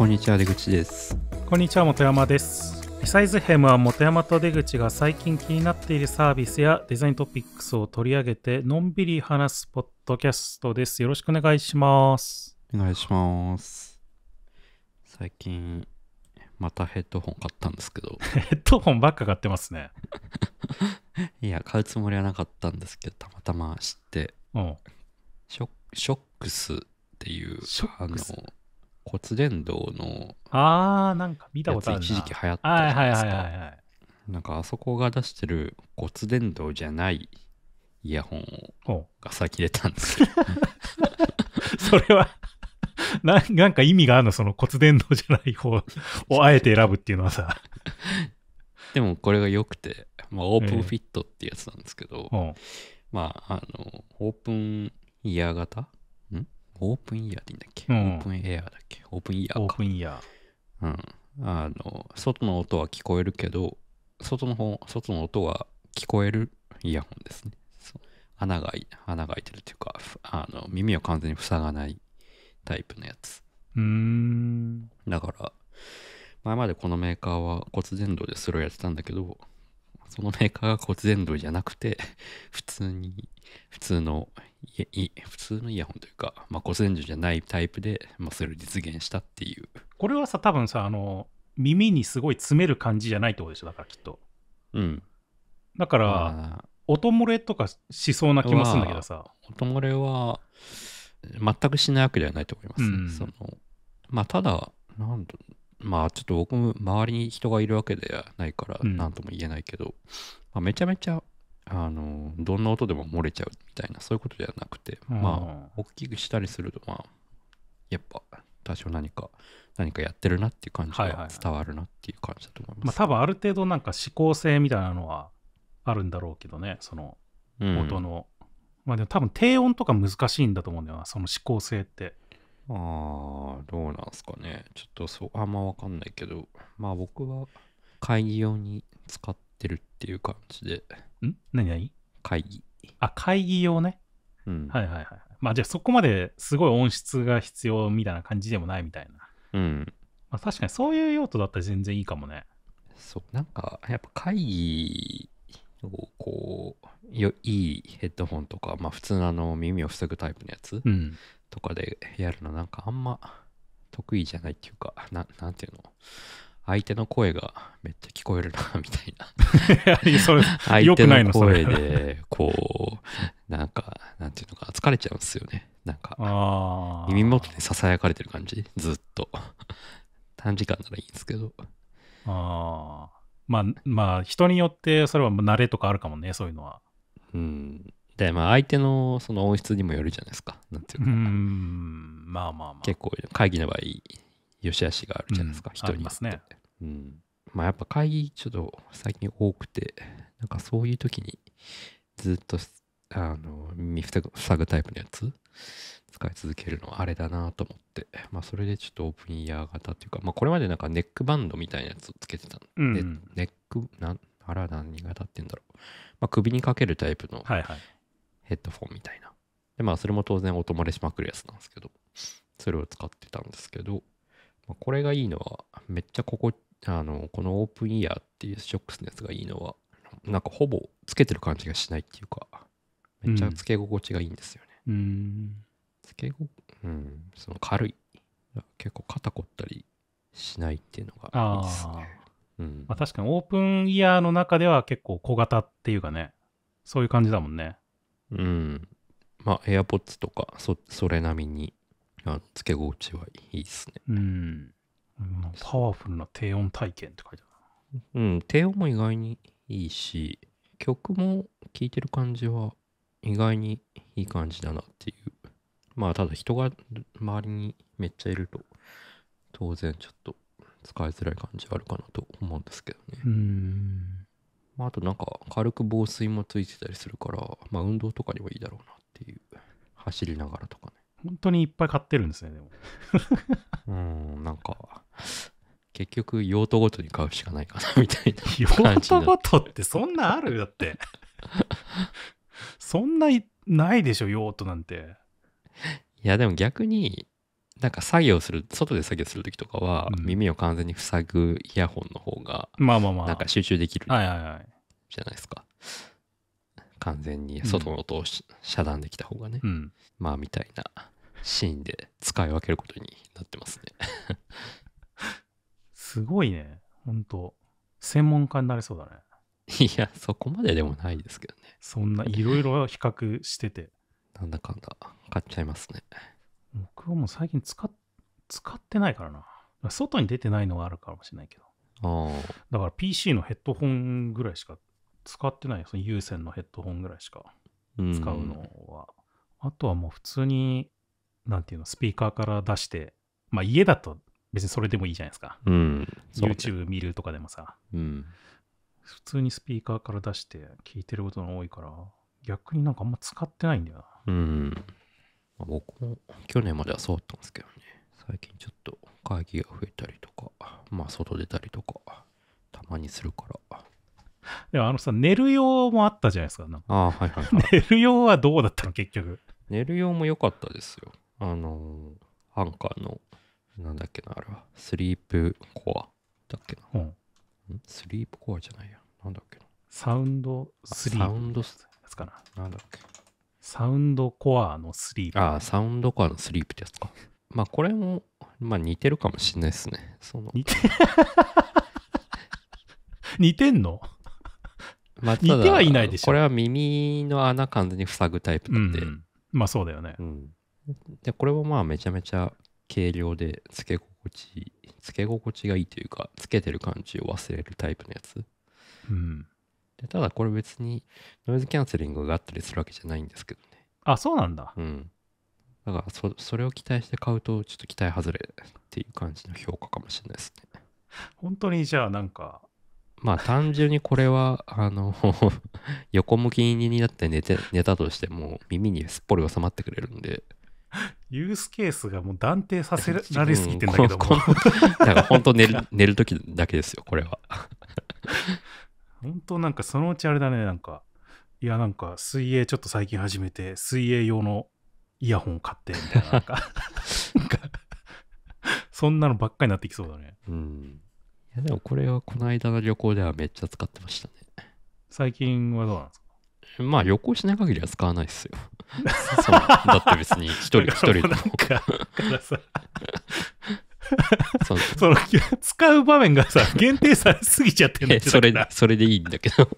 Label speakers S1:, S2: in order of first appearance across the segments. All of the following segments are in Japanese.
S1: こんにちは出口です
S2: こんにちは本山ですリサイズヘムは本山と出口が最近気になっているサービスやデザイントピックスを取り上げてのんびり話すポッドキャストですよろしくお願いします
S1: お願いします最近またヘッドホン買ったんですけどヘッドホンばっか買ってますね いや買うつもりはなかったんですけどたまたま知ってショックスっていうあの骨伝導の
S2: ああなんか見たことあるな一時期流行ったじはいはいいではすいはい
S1: はいなんかあそこが出してる骨伝導じゃないイヤホン
S2: をが先近出たんです それはななんか意味があるのその骨伝導じゃない方をあえて選ぶっていうのはさ、
S1: でもこれが良くて、まあ、オープンフィットってやつなんですけど、まああのオープンイヤー型オープンイヤーって言うんだっけ、うん、オープンエアだっけオープンイヤーオープンイヤー。うん。あの、外の音は聞こえるけど、外の方、外の音は聞こえるイヤホンですね。穴が、穴が開いてるっていうか、あの、耳を完全に塞がないタイプのやつ。う
S2: ん。
S1: だから、前までこのメーカーは骨伝導でそれをやってたんだけど、そのメーカーが骨伝導じゃなくて、普通に、普通のいい普通のイヤホンというか、まあ、古千住じゃないタイプで、まあ、それを実現したっていう
S2: これはさ多分さあの耳にすごい詰める感じじゃないってことでしょだからきっとうんだから音漏れとかしそうな気もするんだけどさ音漏れは
S1: 全くしないわけではないと思います、うん、そのまあただなんとまあちょっと僕も周りに人がいるわけではないから何とも言えないけど、うん、まあ、めちゃめちゃあのどんな音でも漏れちゃうみたいなそういうことではなくて、うん、まあ大きくしたりするとまあやっぱ多少何か何かやってるなっていう感じが伝わるなっていう感じだと思
S2: います、はいはいはい、まあ、多分ある程度なんか指向性みたいなのはあるんだろうけどねその音の、うん、まあでも多分低音とか難しいんだと思うんだよなその指向性ってああどうなんすかねちょっとそうあんま分かんないけどまあ僕は会議用に使ってってるっていう感じで。ん何何会議。あ、会議用ね。うん。はいはいはい。まあじゃあそこまですごい音質が必要みたいな感じでもないみたいな。うん。まあ確かにそういう用途だったら全然いいかもね。そう、なんかやっぱ会議をこう、よい
S1: いヘッドホンとか、まあ普通のあの耳を塞ぐタイプのやつとかでやるのなんかあんま得意じゃないっていうか、ななんていうの相手の声がめっちゃ聞こえるな、みたいな 相手の声で、こう、なんか、なんていうのか、疲れちゃうんですよね。なんか、耳元でやかれてる感じ、ずっと。短時間ならいいんです
S2: けど。ああ。まあ、まあ、人によってそれは慣れとかあるかもね、そういうのは。う
S1: ん。で、まあ、相手のその音質にもよるじゃないですか。なんていうか。うん、まあまあまあ。結構、会議の場合、良し悪しがあるじゃないですか、うん、人によって。ありますね。うん。まあやっぱ会議ちょっと最近多くて、なんかそういう時にずっと、あの、耳塞ぐタイプのやつ使い続けるのあれだなと思って、まあそれでちょっとオープンイヤー型っていうか、まあこれまでなんかネックバンドみたいなやつをつけてたんで、うん、ネック、なん、あら何型って言うんだろう。まあ首にかけるタイプのヘッドフォンみたいな。はいはい、でまあそれも当然音漏れしまくるやつなんですけど、それを使ってたんですけど、まあ、これがいいのはめっちゃ心あの、このオープンイヤーっていうショックスのやつがいいのは、なんかほぼつけてる感じがしないっていうか、めっちゃつけ心地がいいんですよね。うん。つけご、うん、その
S2: 軽い。結構肩凝ったりしないっていうのがいいですね。うん、まあ、確かにオープンイヤーの中では結構小型っていうかね、そういう感じだもんね。
S1: うん。まあ、AirPods とかそ、それなみに、あつけ心地はいいですね。
S2: うん。パワフルな低音体験って書いて
S1: あるうん、低音も意外にいいし、曲も聴いてる感じは意外にいい感じだなっていう。まあ、ただ人が周りにめっちゃいると、当然ちょっと使いづらい感じはあるかなと思うんですけどね。うん。まあ、あとなんか軽く防水もついてたりするから、まあ運動とかにもいいだろうなっていう。走りながらとか
S2: 本当にいっぱい買ってるんですね、でも。
S1: うん、なんか、結局用途ごとに買うしかないか
S2: な、みたいな用感じ途ごとってそんなあるだって。そんないないでしょ、用途なんて。いや、でも逆に、
S1: なんか作業する、外で作業するときとかは、うん耳を完全に塞ぐイヤホンの方が、まあまあまあ。なんか集中できるいじゃないですか。完全に外の音を、遮断できた方がね、うん、まあみたいなシーンで使い分ける
S2: ことになってますね すごいね本当専門家になれそうだねいやそこまででもないですけどねそんないろいろ比較しててなんだかんだ買っちゃいますね僕はもう最近使使ってないからな外に出てないのはあるかもしれないけどだから PC のヘッドホンぐらいしか使ってないその有線のヘッドホンぐらいしか使うのは。あとはもう普通に、なんていうの、スピーカーから出して、まあ家だと別にそれでもいいじゃないですか。うん、YouTube 見るとかでもさ、うん、普通にスピーカーから出して聞いてることが多いから、逆になんかあんま使ってないんだよな。うん。まあ、僕も
S1: 去年まではそうだったんですけどね。最近ちょっと会議が増えたりとか、まあ外出たりとか、たまにするから、
S2: でもあのさ、寝る用もあったじゃないですか。なんかああ、はいはい、はい。寝る用はどうだったの、結局。寝る用も良かったですよ。あのー、ア
S1: ンカーの、なんだっけな、あれは、スリープコアだっけな。う
S2: ん、スリープコアじゃないや。なんだっけな。サウンドスリープ。サウンドスやつかな。なんだっけ。サウンドコ
S1: アのスリープ。ああ、サウンドコアのスリープってやつか。まあ、これも、まあ、似てるかもしれないですね。その似て 似てんのまあ、似てはいないでしょ。これは耳の穴完全に塞ぐタイプなんで、うん、
S2: まあそうだよね、うん、
S1: で、これもまあめちゃめちゃ軽量でつけ心地、つけ心地がいいというか、つけてる感じを忘れるタイプのやつ。うん。でただこれ別にノイズキャンセリングがあったりするわけじゃないんですけどね。あ、そうなんだ。うん。だからそ、それを期待して買うと、ちょっと期待外れっていう感じの評価かもしれないですね。
S2: 本当にじゃあなんか、
S1: まあ単純にこれは、あの、横向きになって寝て、寝たとしても耳にすっぽり収まってくれるんで。
S2: ユースケースがもう断定させられすぎてんだけども。だ から本当寝る、
S1: 寝る時だけですよ、これは。
S2: 本当なんかそのうちあれだね、なんか。いや、なんか水泳ちょっと最近始めて、水泳用のイヤホン買ってみたいな、なんかそんなのばっかりになってきそうだね。うん。えでもこれはこの間
S1: の旅行ではめっちゃ使ってましたね。
S2: 最近はどうなんですか
S1: まあ旅行しない限りは使わないですよ。そだって別に一人 一人でも。そのその使う場面がさ限定されすぎちゃってるそれそれでいいんだけど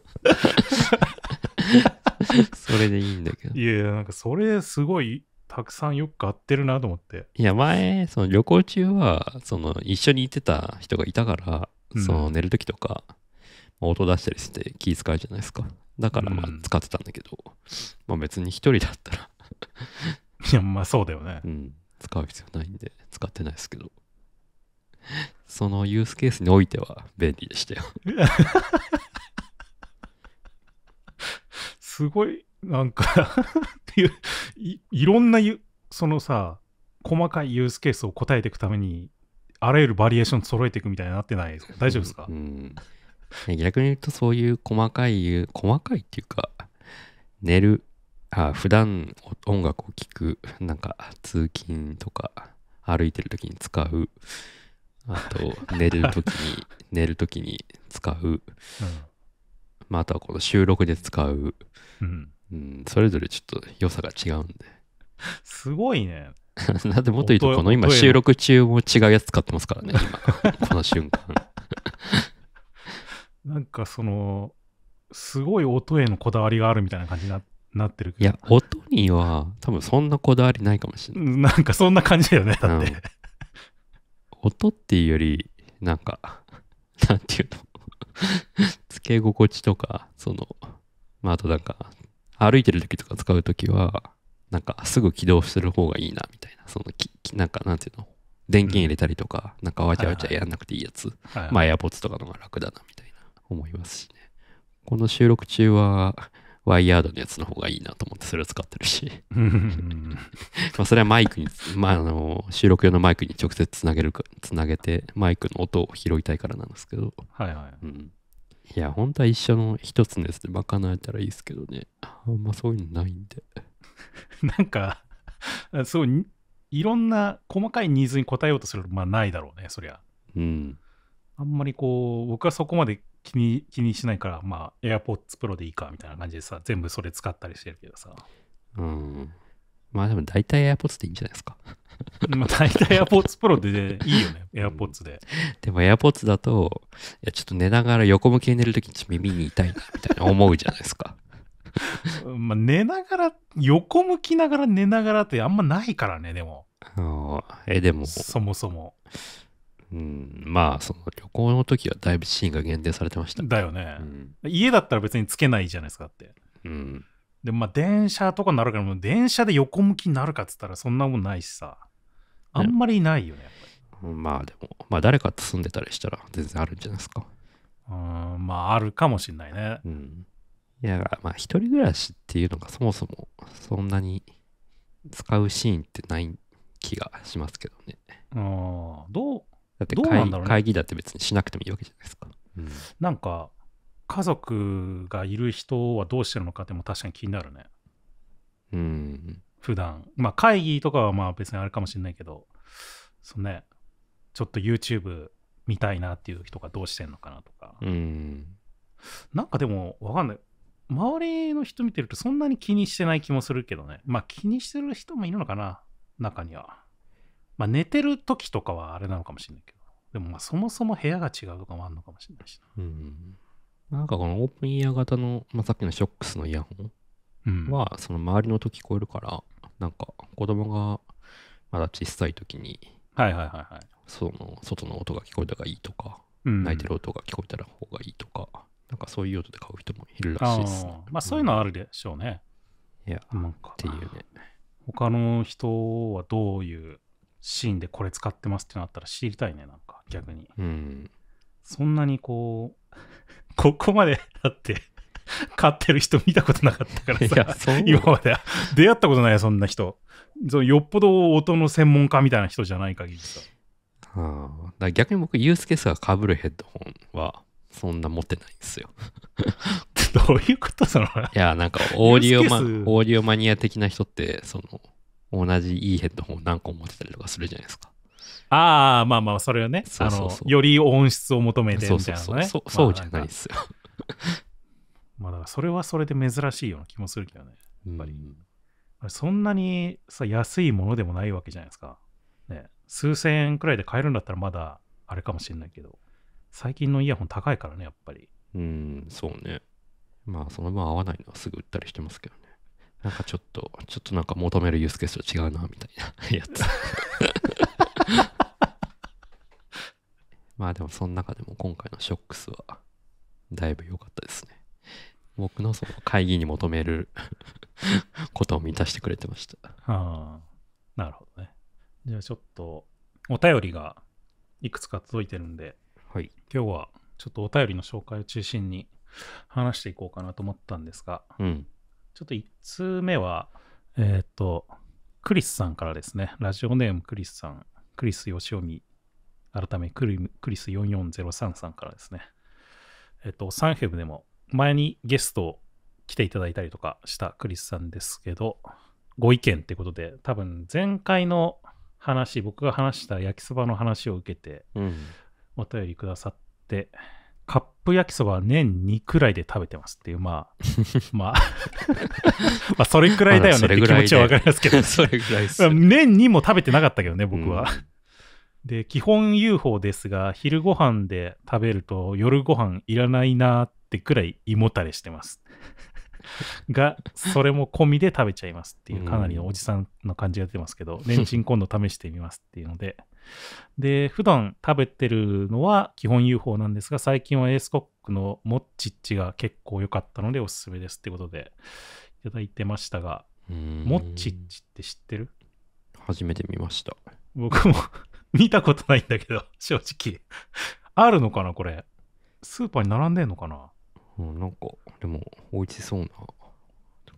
S1: それでいいんだけ
S2: どいやなんかそれすごいたくさんよく合ってるなと思っていや前
S1: その旅行中はその一緒に行ってた人がいたから、うん、その寝る時とか音出したりして気使うじゃないですかだからまあ使ってたんだけど、うん、まあ別に一人だったら いやまあそうだよね、うん、使う必要ないんで使ってないですけどそのユースケースにおいては便利でしたよ
S2: すごいなんか い、ういろんな、そのさ、細かいユースケースを答えていくために、あらゆるバリエーション揃えていくみたいになってないですか大丈夫ですか、うん、
S1: うん、逆に言うと、そういう細かい、細かいっていうか、寝る、あ普段音楽を聴く、なんか通勤とか歩いてる時に使う、あと寝る時に、寝る時に使う、うん、まあ、あとはこの収録で使う、うんうん、それぞれちょっと良さが違うんで。
S2: すごいね。なんでもっと言うと、この今収
S1: 録中も違うやつ使ってますからね、今。この瞬間。
S2: なんかその、すごい音へのこだわりがあるみたいな感じにななってる
S1: いや、音には多分そんなこだわりないかもしれない。なんかそんな感じだよね、だって。音っていうより、なんか、なんていうの、つけ心地とか、その、まあ、あとなんか、歩いてる時とか使う時は、なんかすぐ起動する方がいいな、みたいな。そのき、なんかなんていうの電源入れたりとか、うん、なんかわちゃわちゃやんなくていいやつ。はいはい、まあ、AirPods とかのが楽だな、みたいな思いますしね。この収録中は、ワイヤードのやつの方がいいなと思ってそれを使ってるし まあそれはマイクに、まあ、あの収録用のマイクに直接つなげるつなげてマイクの音を拾いたいからなんですけど
S2: はいはい、うん、
S1: いや、本当は一緒の一つのやつで賄えたらいいですけどね。あんまそういうのないんで。
S2: なんか、すごい、いろんな細かいニーズに応えようとするまあないだろうね、そりゃ。うん。あんまりこう、僕はそこまで気に気にしないから、まあ、AirPods Pro でいいかみたいな感じでさ、全部それ使ったりしてるけどさ。うん。
S1: まあでも大体 AirPods でいいんじゃないです
S2: か。まあ大体 AirPods Pro でいいよね、AirPods で。
S1: でも AirPods だと、いやちょっと寝ながら横向きに寝るときに耳に痛いなみたいな思うじゃないですか。
S2: まあ寝ながら、横向きながら寝ながらってあんまないからね、でも。え、でも。そもそも。うん、ま
S1: あその旅行の時はだいぶシーンが限定されてましただよ
S2: ね、うん、家だったら別につけないじゃないですかってうんでまあ電車とかになるからも電車で横向きになるかっつったらそんなもんないしさあんまりないよねやっぱり、まあで
S1: もまあ誰かと住んでたりしたら全然あるんじゃないですか
S2: うんまああるかもしんないね、うん、
S1: いやまあ一人暮らしっていうのがそもそもそんなに使うシーンってない気がしますけどね
S2: ああどうだって会
S1: 議だって別にしなくてもいいわけじゃないですか、
S2: うん、なんか家族がいる人はどうしてるのかっても確かに気になるね。うん。普段まあ会議とかはまあ別にあれかもしれないけど、そのね、ちょっと YouTube 見たいなっていう人がどうしてんのかなとか。うん。なんかでもわかんない。周りの人見てるとそんなに気にしてない気もするけどね。まあ気にしてる人もいるのかな、中には。まあ寝てる時とかはあれなのかもしれないけど。でもまあそもそも部屋が違うとかもあるのかもしれないしな。うん。
S1: なんかこのオープンイヤー型の、まあ、さっきのショックスのイヤホンは、その周りの音聞こえるから、なんか子供がまだ小さい時に、はいはいはいはい。その外の音が聞こえたらがいいとか、うん、泣いてる音が聞こえた方
S2: がいいとか、なんかそういう音で買う人もいるらしいですね。まあそういうのはあるでしょうね。うん、いや、なんか。っていうね。他の人はどういうシーンでこれ使ってますってなったら知りたいね、なんか逆に。うん。そんなにこうここまで、だって、飼 ってる人見たことなかったからさ、今まで出会ったことないよ、そんな人。そのよっぽど音の専門家みたいな人じゃない限りさ。
S1: あ、だ逆に僕、ユースケースがかぶるヘッドホンは、そんな持ってないんですよ。どういうことそのいや、なんかオーディオマ、オーディオマニア的な人って、その、同じいいヘッドホン何個持ってたりとかするじゃないですか。
S2: ああ、まあまあ、それはねそうそうそうあの、より音質を求めてみたいなね。そうそうそうじゃないですよ。まあ、だからそれはそれで珍しいような気もするけどね。やっぱり。うん、そんなにさ、安いものでもないわけじゃないですか。ね、数千円くらいで買えるんだったらまだあれかもしれないけど、最近のイヤホン高いからね、やっぱり。
S1: うん、そうね。まあ、その分合わないのはすぐ売ったりしてますけどね。なんかちょっと、ちょっとなんか求めるユースケースと違うな、みたいなやつ。まあでもその中でも今回のショックスはだいぶ良かったですね。僕のその会議に求める ことを満たしてくれてました。
S2: あなるほどね。じゃあちょっとお便りがいくつか届いてるんで、はい、今日はちょっとお便りの紹介を中心に話していこうかなと思ったんですが、うん、ちょっと1通目は、えっ、と、クリスさんからですね、ラジオネームクリスさん、クリスよしおみ改めクリクリス44033さんからですね、えっと、サンフェブでも前にゲスト来ていただいたりとかしたクリスさんですけど、ご意見ってことで、多分前回の話、僕が話した焼きそばの話を受けて、お便りくださって、うん、カップ焼きそばは年2くらいで食べてますっていう、まあ、まあ、まあそれくらいだよねって気持ちはわかりますけど、年2も食べてなかったけどね、僕は。うんで、基本 UFO ですが、昼ご飯で食べると夜ご飯いらないなってくらい胃もたれしてます。が、それも込みで食べちゃいますっていう、かなりのおじさんの感じが出てますけど、レンチン今度試してみますっていうので。で、普段食べてるのは基本 UFO なんですが、最近はエースコックのモッチッチが結構良かったのでおすすめですってことで、いただいてましたが、モッチッチって知ってる初めて見ました。僕も 見たことないんだけど、正直。あるのかな、これ。スーパーに並んでんのかな
S1: うん、なんか、でも、美味しそう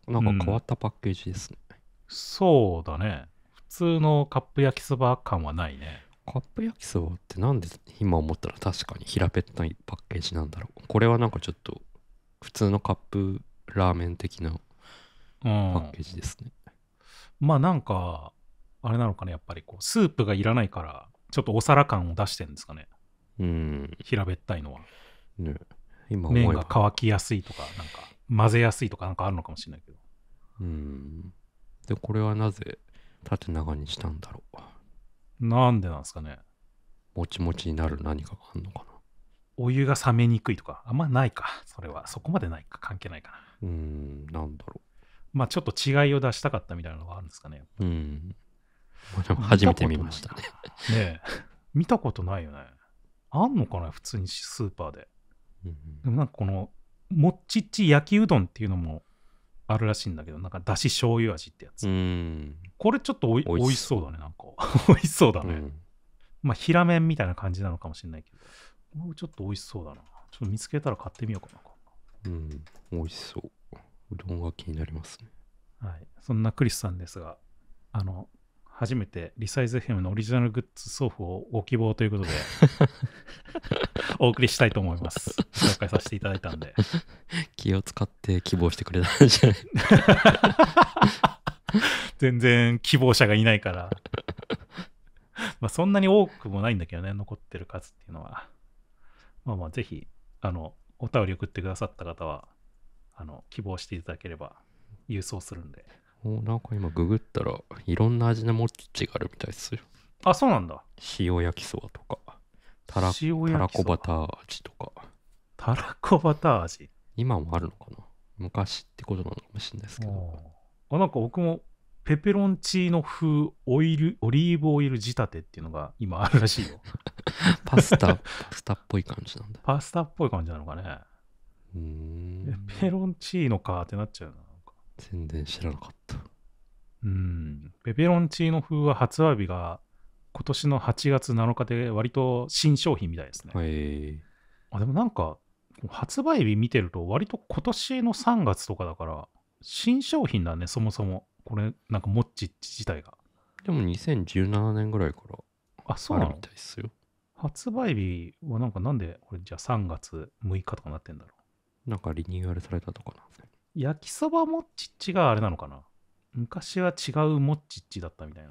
S1: な。なんか変わったパッケージです
S2: ね。うん、そうだね。普通のカップ焼きそば感はないね。カップ
S1: 焼きそばってなんで今思ったら確かに平べったいパッケージなんだろう。これはなんかちょっと普通のカップラーメン的な
S2: パッケージですね。うん、まあなんかあれなのかね、やっぱりこう、スープがいらないから、ちょっとお皿感を出してるんですかね。うん。平べったいのは。ね、今麺が乾きやすいとか、なんか、混ぜやすいとか、なんかあるのかもしれないけど。う
S1: ん。で、これはなぜ縦長にしたんだろう。
S2: なんでなんですかね。もち
S1: もちになる何かがあるのかな。
S2: お湯が冷めにくいとか、あんまないか。それは、そこまでないか、関係ないかな。
S1: うん、なんだろう。
S2: まあ、ちょっと違いを出したかったみたいなのがあるんですかね。
S1: うん。初めて見ま
S2: したね。ね見たことないよね。あんのかな普通にスーパーで。うんでもなんかこの、もっちっち焼きうどんっていうのもあるらしいんだけど、なんかだし醤油味ってやつ。これちょっとおいおいしそうだね、なんか。お いしそうだね。うん、まあ、平麺みたいな感じなのかもしれないけど。ちょっとおいしそうだな。ちょっと見つけたら買ってみようかな。
S1: うん、美味しそう。うどんが気になりますね。
S2: はい。そんなクリスさんですが、あの、初めてリサイズ FM のオリジナルグッズ送付をご希望ということで お送りしたいと思います。紹介させていただいたんで。
S1: 気を使って希望してくれたんじゃない
S2: 全然希望者がいないから。まあそんなに多くもないんだけどね、残ってる数っていうのは。まあまあぜひ、あの、お便り送ってくださった方は、あの、希望していただければ郵送するんで。おなんか
S1: 今ググったらいろんな味のモッチがあるみたいですよあそうなんだ塩焼きそばとか
S2: たら塩たら焼きこそばバ
S1: ター味とかた
S2: らこバター味今もあるのかな昔ってことなのかもしれないですけどあなんか僕もペペロンチーノ風オイルオリーブオイル仕立てっていうのが今あるらしいよ パスタパスタっぽい感じなんだパスタっぽい感じなのかねうーんペペロンチーノかってなっちゃうな全然知らなかったうんペペロンチーノ風は発売日が今年の8月7日で割と新商品みたいですね、えー、あでもなんか発売日見てると割と今年の3月とかだから新商品だねそもそもこれなんかモッチッチ自体がでも2017年ぐらいからあそうなのみたいですよ発売日はなんかなんでこれじゃあ3月6日とかなってんだろうなんかリニューアルされたとかなんですね焼きそばもっちっちがあれなのかな昔は違うもっちっちだったみたいな。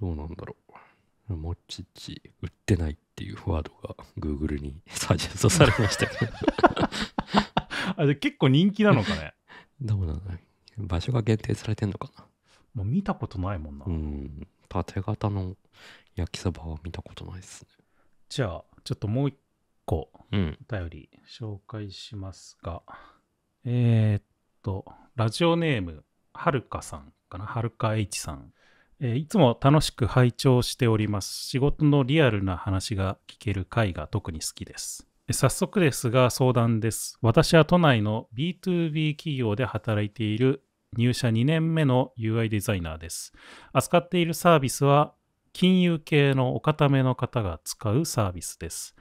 S1: どうなんだろう。もっちっち売ってないっていうワードが Google にサジェストされましたけど。
S2: あ、じ結構人気なのかね。
S1: どうなの場所が限定さ
S2: れてんのかな。もう見たことないもんな。うん。縦型の焼きそばは見たことないですね。じゃあ、ちょっともう一個、お便り紹介しますが、うん、えー、っと、ラジオネーム、はるかさんかな、はるか H さん。えー、いつも楽しく拝聴しております。仕事のリアルな話が聞ける回が特に好きです。早速ですが相談です。私は都内の B2B 企業で働いている入社2年目の UI デザイナーです。扱っているサービスは金融系のお固めの方が使うサービスです。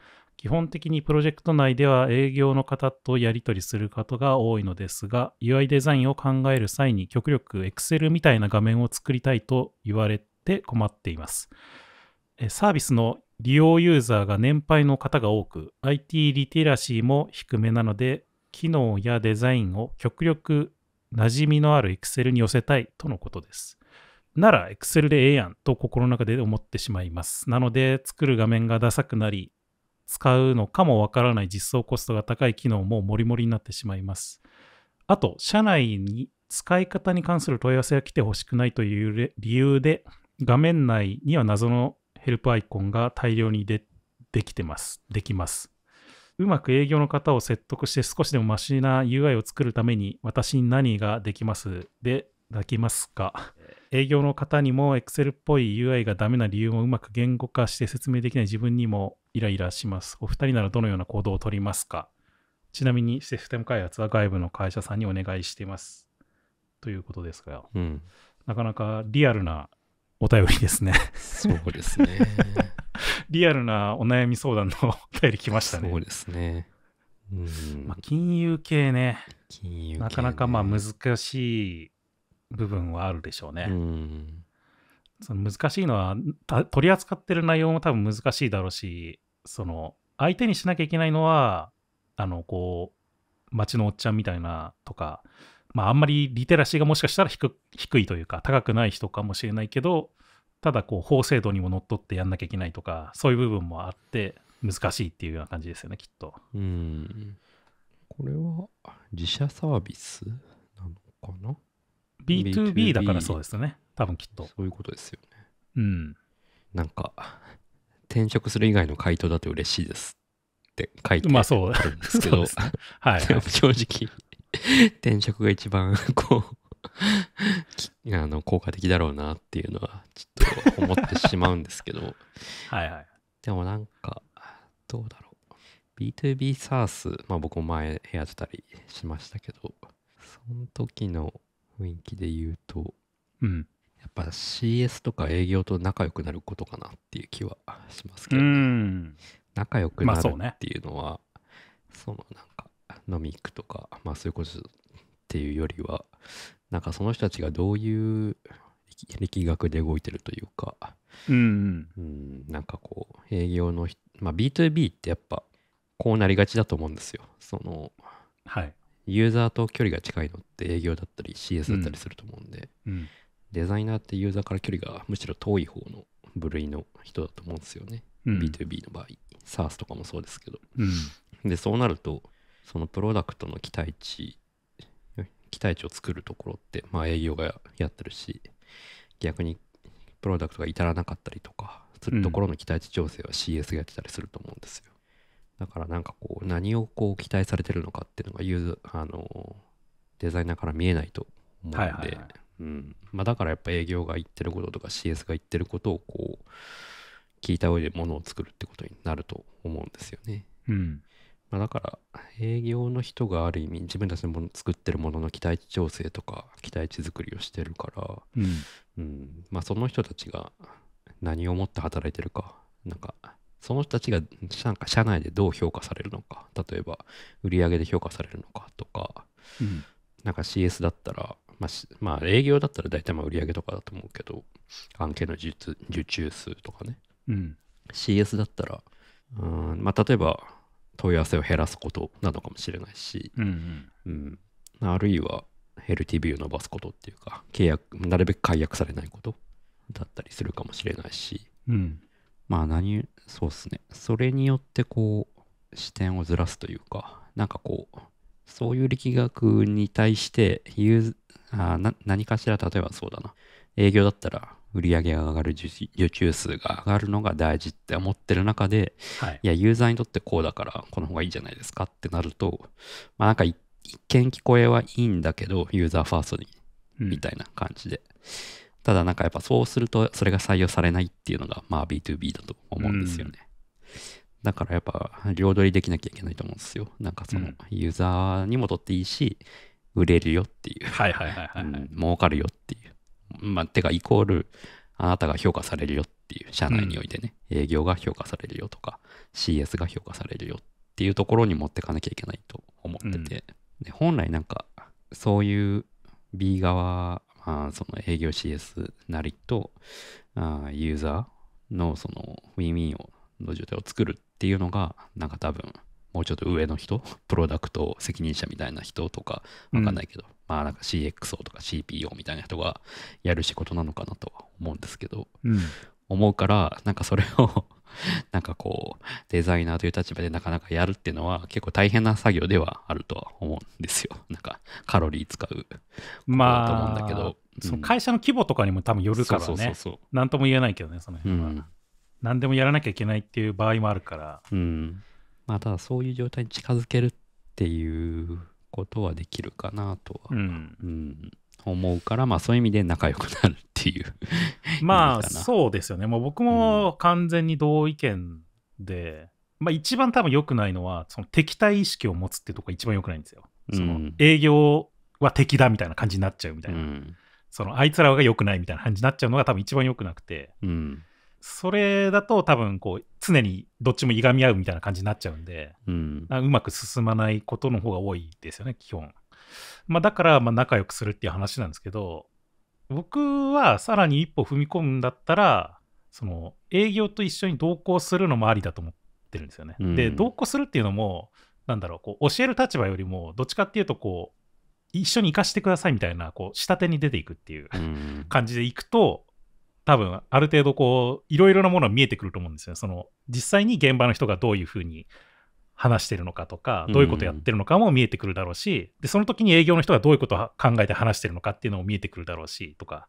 S2: 基本的にプロジェクト内では営業の方とやり取りすることが多いのですが、UI デザインを考える際に極力 Excel みたいな画面を作りたいと言われて困っています。サービスの利用ユーザーが年配の方が多く、IT リテラシーも低めなので、機能やデザインを極力馴染みのある Excel に寄せたいとのことです。なら Excel でええやんと心の中で思ってしまいます。なので作る画面がダサくなり、使うのかもわからない実装コストが高い機能もモリモリになってしまいます。あと、社内に使い方に関する問い合わせが来てほしくないという理由で、画面内には謎のヘルプアイコンが大量にでできてます。できます。うまく営業の方を説得して少しでもマシな UI を作るために私に何ができますで、できますか営業の方にも Excel っぽい UI がダメな理由をうまく言語化して説明できない自分にもイライラします。お二人ならどのような行動をとりますかちなみにシステム開発は外部の会社さんにお願いしています。ということですが、うん、なかなかリアルなお便りですねそうですね。リアルなお悩み相談のお便り来ましたね。そうですね。うんまあ、金融系ね。金融、ね、なかなかまあ難しい部分はあるでしょうね。うんその難しいのは取り扱ってる内容も多分難しいだろうしその相手にしなきゃいけないのはあのこう町のおっちゃんみたいなとか、まあ、あんまりリテラシーがもしかしたら低いというか高くない人かもしれないけどただこう法制度にものっとってやんなきゃいけないとかそういう部分もあって難しいっていうような感じですよねきっと。
S1: うんこれは自社サービスなのかな B2B だからそうです
S2: ね。多分きっと。そういうことですよね。
S1: うん。なんか、転職する以外の回答だと嬉しいですって書いてあるんですけど、まあはい、正直、転職が一番こう、あの効果的だろうなっていうのはちょっと思ってしまうんですけどはい、はい、でもなんかどうだろう B2B サースまあ僕も前やってたりしましたけどその時の雰囲気で言うと、うん。やっぱ CS とか営業と仲良くなることかなっていう気はしますけど、仲良くなるっていうのは、まあそね、そのなんか飲み行くとか、まあそういうことっていうよりは、なんかその人たちがどういう力学で動いてるというか、うん、うん、なんかこう営業の、まあ、B2B ってやっぱこうなりがちだと思うんですよその、はい、ユーザーと距離が近いのって営業だったり CS だったりすると思うんで、うんうん、デザイナーってユーザーから距離がむしろ遠い方の部類の人だと思うんですよね、うん、B2B の場合 SARS とかもそうですけど、でそうなるとそのプロダクトの期待値期待値を作るところって、まあ、営業がやってるし逆にプロダクトが至らなかったりとかするところの期待値調整は CS がやってたりすると思うんですよ。だからなんかこう何をこう期待されてるのかっていうのがユーあのデザイナーから見えないと思うんで、だからやっぱ営業が言ってることとか CS が言ってることをこう聞いた上でものを作るってことになると思うんですよね。うんまあ、だから営業の人がある意味自分たちのもの作ってるものの期待値調整とか期待値作りをしてるから、その人たちが何をもって働いてるかなんかその人たちがなんか社内でどう評価されるのか例えば売り上げで評価されるのかとか、うん、なんか CS だったら、まあ、まあ、営業だったら大体まあ売り上げとかだと思うけど案件の受注数とかね、うん、CS だったらうん、まあ、例えば問い合わせを減らすことなのかもしれないし、うんうんうん、あるいは LTV を伸ばすことっていうか契約なるべく解約されないことだったりするかもしれないし、うん、まあ何、そうっすね。それによってこう、視点をずらすというか、なんかこう、そういう力学に対して、あ何かしら、例えばそうだな。営業だったら、売り上げが上がる受注数が上がるのが大事って思ってる中で、はい、いやユーザーにとってこうだからこの方がいいじゃないですかってなると、まあ、なんか一見聞こえはいいんだけどユーザーファーストにみたいな感じで、うんただなんかやっぱそうするとそれが採用されないっていうのがまあ B2B だと思うんですよね。だからやっぱ両取りできなきゃいけないと思うんですよ。なんかそのユーザーにもとっていいし、売れるよっていう。はいはいはいはい、はい、儲かるよっていう。まあ、てかイコールあなたが評価されるよっていう、社内においてね、うん、営業が評価されるよとか、CS が評価されるよっていうところに持ってかなきゃいけないと思ってて、うん、で本来なんかそういう B 側あその営業 CS なりとあユーザーのそのウィンウィンをの状態を作るっていうのがなんか多分もうちょっと上の人 プロダクト責任者みたいな人とかわかんないけど、うん、まあなんか CXO とか CPO みたいな人がやる仕事なのかなとは思うんですけど、うん、思うからなんかそれを なんかこう、デザイナーという立場でなかなかやるっていうのは結構大変な作業で
S2: はあるとは思うんですよ。なんかカロリー使う。
S1: まあ、と思うんだけど。その会
S2: 社の規模とかにも多分よるからね。なんとも言えないけどね、その辺は。うん、何でもやらなきゃいけないっていう場合もあるから。うん。まあ、ただそういう状態に近づけるって
S1: いうことはできるかなとは。うん、うん思うから、まあそういう意味で仲良くなるっていう
S2: まあそうですよねもう僕も完全に同意見で、うん、まあ一番多分良くないのはその敵対意識を持つってとこが一番良くないんですよその営業は敵だみたいな感じになっちゃうみたいな、うん、そのあいつらが良くないみたいな感じになっちゃうのが多分一番良くなくて、うん、それだと多分こう常にどっちもいがみ合うみたいな感じになっちゃうんで、うん、うまく進まないことの方が多いですよね基本まあ、だからまあ仲良くするっていう話なんですけど、僕はさらに一歩踏み込むんだったら、その営業と一緒に同行するのもありだと思ってるんですよね。うん、で、同行するっていうのも、なんだろう、こう教える立場よりも、どっちかっていうと、こう、一緒に行かしてくださいみたいな、こう、下手に出ていくっていう、うん、感じで行くと、多分ある程度こういろいろなものが見えてくると思うんですよ。その実際に現場の人がどういうふうに話してるのかとか、どういうことやってるのかも見えてくるだろうし、うん、でその時に営業の人がどういうことを考えて話してるのかっていうのも見えてくるだろうしとか、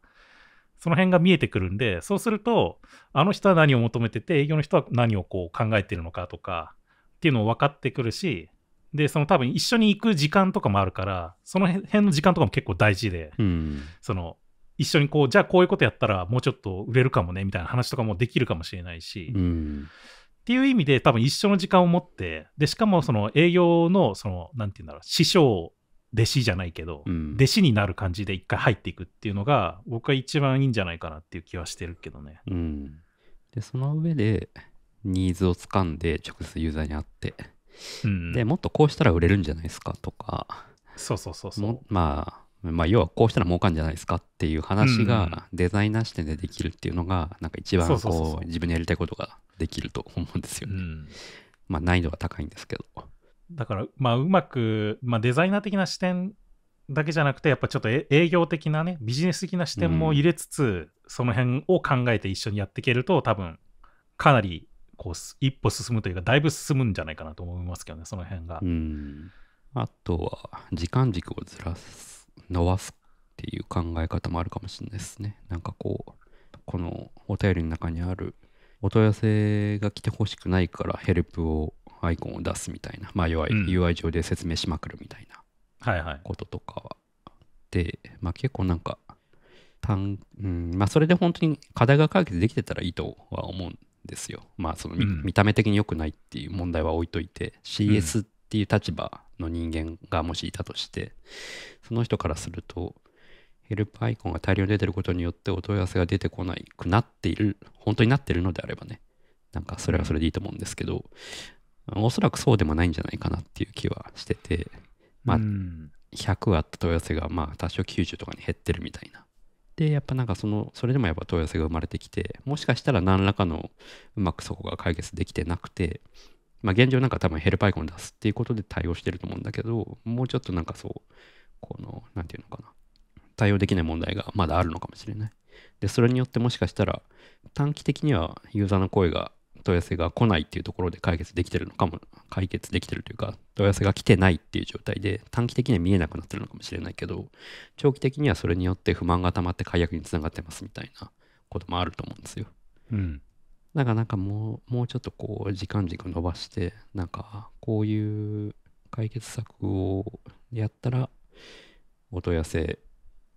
S2: その辺が見えてくるんで、そうすると、あの人は何を求めてて、営業の人は何をこう考えてるのかとかっていうのを分かってくるし、で、その多分一緒に行く時間とかもあるから、その辺の時間とかも結構大事で、うん、その一緒にこう、じゃあこういうことやったらもうちょっと売れるかもねみたいな話とかもできるかもしれないし、うん、っていう意味で多分一緒の時間を持ってでしかもその営業のそのなんて言うんだろう師匠弟子じゃないけど、うん、弟子になる感じで一回入っていくっていうのが僕は一番いいんじゃないかなっていう気はしてるけどね。
S1: うん、でその上でニーズをつかんで直接ユーザーに会って、うん、でもっとこうしたら売れるんじゃないですかとか
S2: そうそうそうそう
S1: まあまあ、要はこうしたら儲かんじゃないですかっていう話がデザイナー視点でできるっていうのがなんか一番こう自分でやりたいことができると思うんですよね。まあ、難易度が高いんですけど。
S2: だから、まあ、うまく、まあ、デザイナー的な視点だけじゃなくてやっぱちょっと営業的なねビジネス的な視点も入れつつ、うん、その辺を考えて一緒にやっていけると多分かなりこう一歩進むというかだいぶ進むんじゃないかなと思いますけどねその辺が。うん、
S1: あとは時間軸をずらす伸ばすっていう考え方もあるかもしれないですね。なんかこう、このお便りの中にあるお問い合わせが来てほしくないからヘルプをアイコンを出すみたいな、まあ、UI,、うん、UI 上で説明しまくるみたいなこととかは。はいはい、で、まあ、結構なんか、うんまあ、それで本当に課題が解決できてたらいいとは思うんですよ。まあその見うん、見た目的に良くないっていう問題は置いといて CS っていう立場の人間がもしいたとしてその人からするとヘルプアイコンが大量に出てることによってお問い合わせが出てこないくなっている本当になっているのであればねなんかそれはそれでいいと思うんですけどおそらくそうでもないんじゃないかなっていう気はしててまあ100あった問い合わせがまあ多少90とかに減ってるみたいなでやっぱなんかそのそれでもやっぱ問い合わせが生まれてきてもしかしたら何らかのうまくそこが解決できてなくてまあ、現状なんか多分ヘルパイコン出すっていうことで対応してると思うんだけど、もうちょっとなんかそう、この、なんていうのかな、対応できない問題がまだあるのかもしれない。で、それによってもしかしたら、短期的にはユーザーの声が、問い合わせが来ないっていうところで解決できてるのかも、解決できてるというか、問い合わせが来てないっていう状態で、短期的には見えなくなってるのかもしれないけど、長期的にはそれによって不満が溜まって解約につながってますみたいなこともあると思うんですよ。うん。だかなんかもう、もうちょっとこう、時間軸伸ばして、なんか、こういう解決策をやったら、お問い合わせ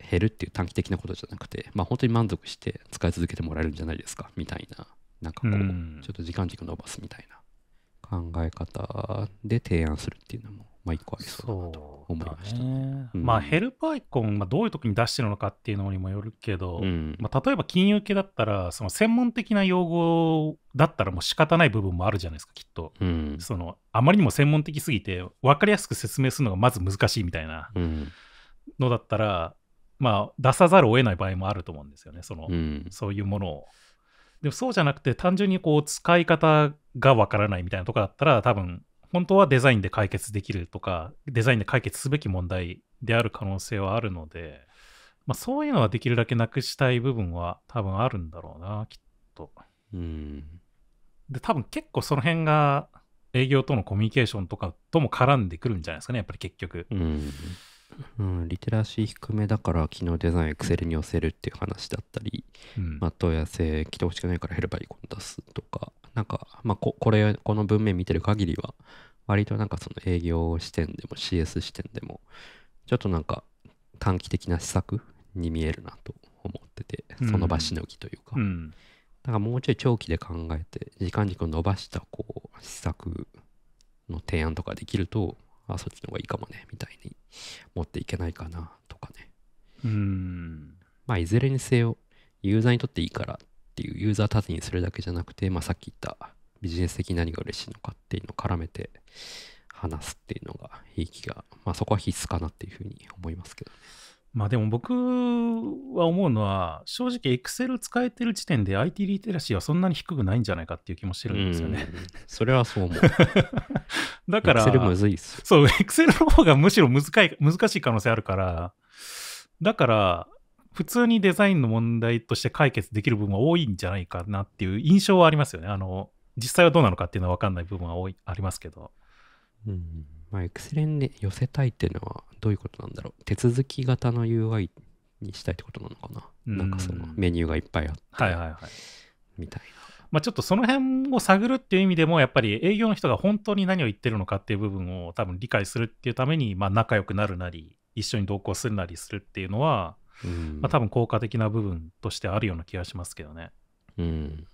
S1: 減るっていう短期的なことじゃなくて、まあ本当に満足して使い続けてもらえるんじゃないですか、みたいな。なんかこう、ちょっと時間軸伸ばすみたいな考え方で提案するっていうのもまあ、一個あ
S2: りそうだなと思いました、ねうん、まあ、ヘルプアイコン、まあ、どういう時に出してるのかっていうのにもよるけど、うん、まあ、例えば金融系だったら、その専門的な用語だったらもう仕方ない部分もあるじゃないですか、きっと。うん、そのあまりにも専門的すぎて、分かりやすく説明するのがまず難しいみたいなのだったら、まあ、出さざるを得ない場合もあると思うんですよね、その、そういうものを。でもそうじゃなくて単純にこう使い方がわからないみたいなとこだったら多分本当はデザインで解決できるとか、デザインで解決すべき問題である可能性はあるので、まあ、そういうのはできるだけなくしたい部分は多分あるんだろうな、きっと。うん。で、多分結構その辺が営業とのコミュニケーションとかとも絡んでくるんじゃないですかね、やっぱり結局。うん。
S1: うん、リテラシー低めだから機能デザインエクセルに寄せるっていう話だったり、うん、まあ問い合わせ来てほしくないからヘルバリコン出すとか、なんか、まあ、ここれこの文面見てる限りは割となんかその営業視点でも CS 視点でもちょっとなんか短期的な施策に見えるなと思っててその場しのぎというか、うん、だからもうちょい長期で考えて時間軸を伸ばしたこう施策の提案とかできるとあそっちの方がいいかもねみたいに持っていけないかなとかねうんまあいずれにせよユーザーにとっていいからっていうユーザー達にするだけじゃなくて、まあ、さっき言ったビジネス的に何が嬉しいのかっていうのを絡めて話すっていうのがいい気
S2: が、まあ、そこは必須かなっていうふうに思いますけどまあでも僕は思うのは正直 Excel 使えてる時点で IT リテラシーはそんなに低くないんじゃないかっていう気もしてるんですよね。それはそう思う。だから Excel むずいっす。そう Excel の方がむしろ難い難しい可能性あるからだから普通にデザインの問題として解決できる部分は多いんじゃないかなっていう印象はありますよね。あの、実際はどうなのかっていうのは分かんない部分は多いありますけど。うん。まあ、エクセレンで
S1: 寄せたいっていうのはどういうことなんだろう。手続き型の UI にしたいってことなのかな。うん、なんかそのメニューがいっぱいあって。
S2: はいはいはい。みたいな。まあ、ちょっとその辺を探るっていう意味でも、やっぱり営業の人が本当に何を言ってるのかっていう部分を多分理解するっていうために、まあ、仲良くなるなり、一緒に同行するなりするっていうのは、まあ、多分効果的な部分としてあるような気がしますけどね。うん、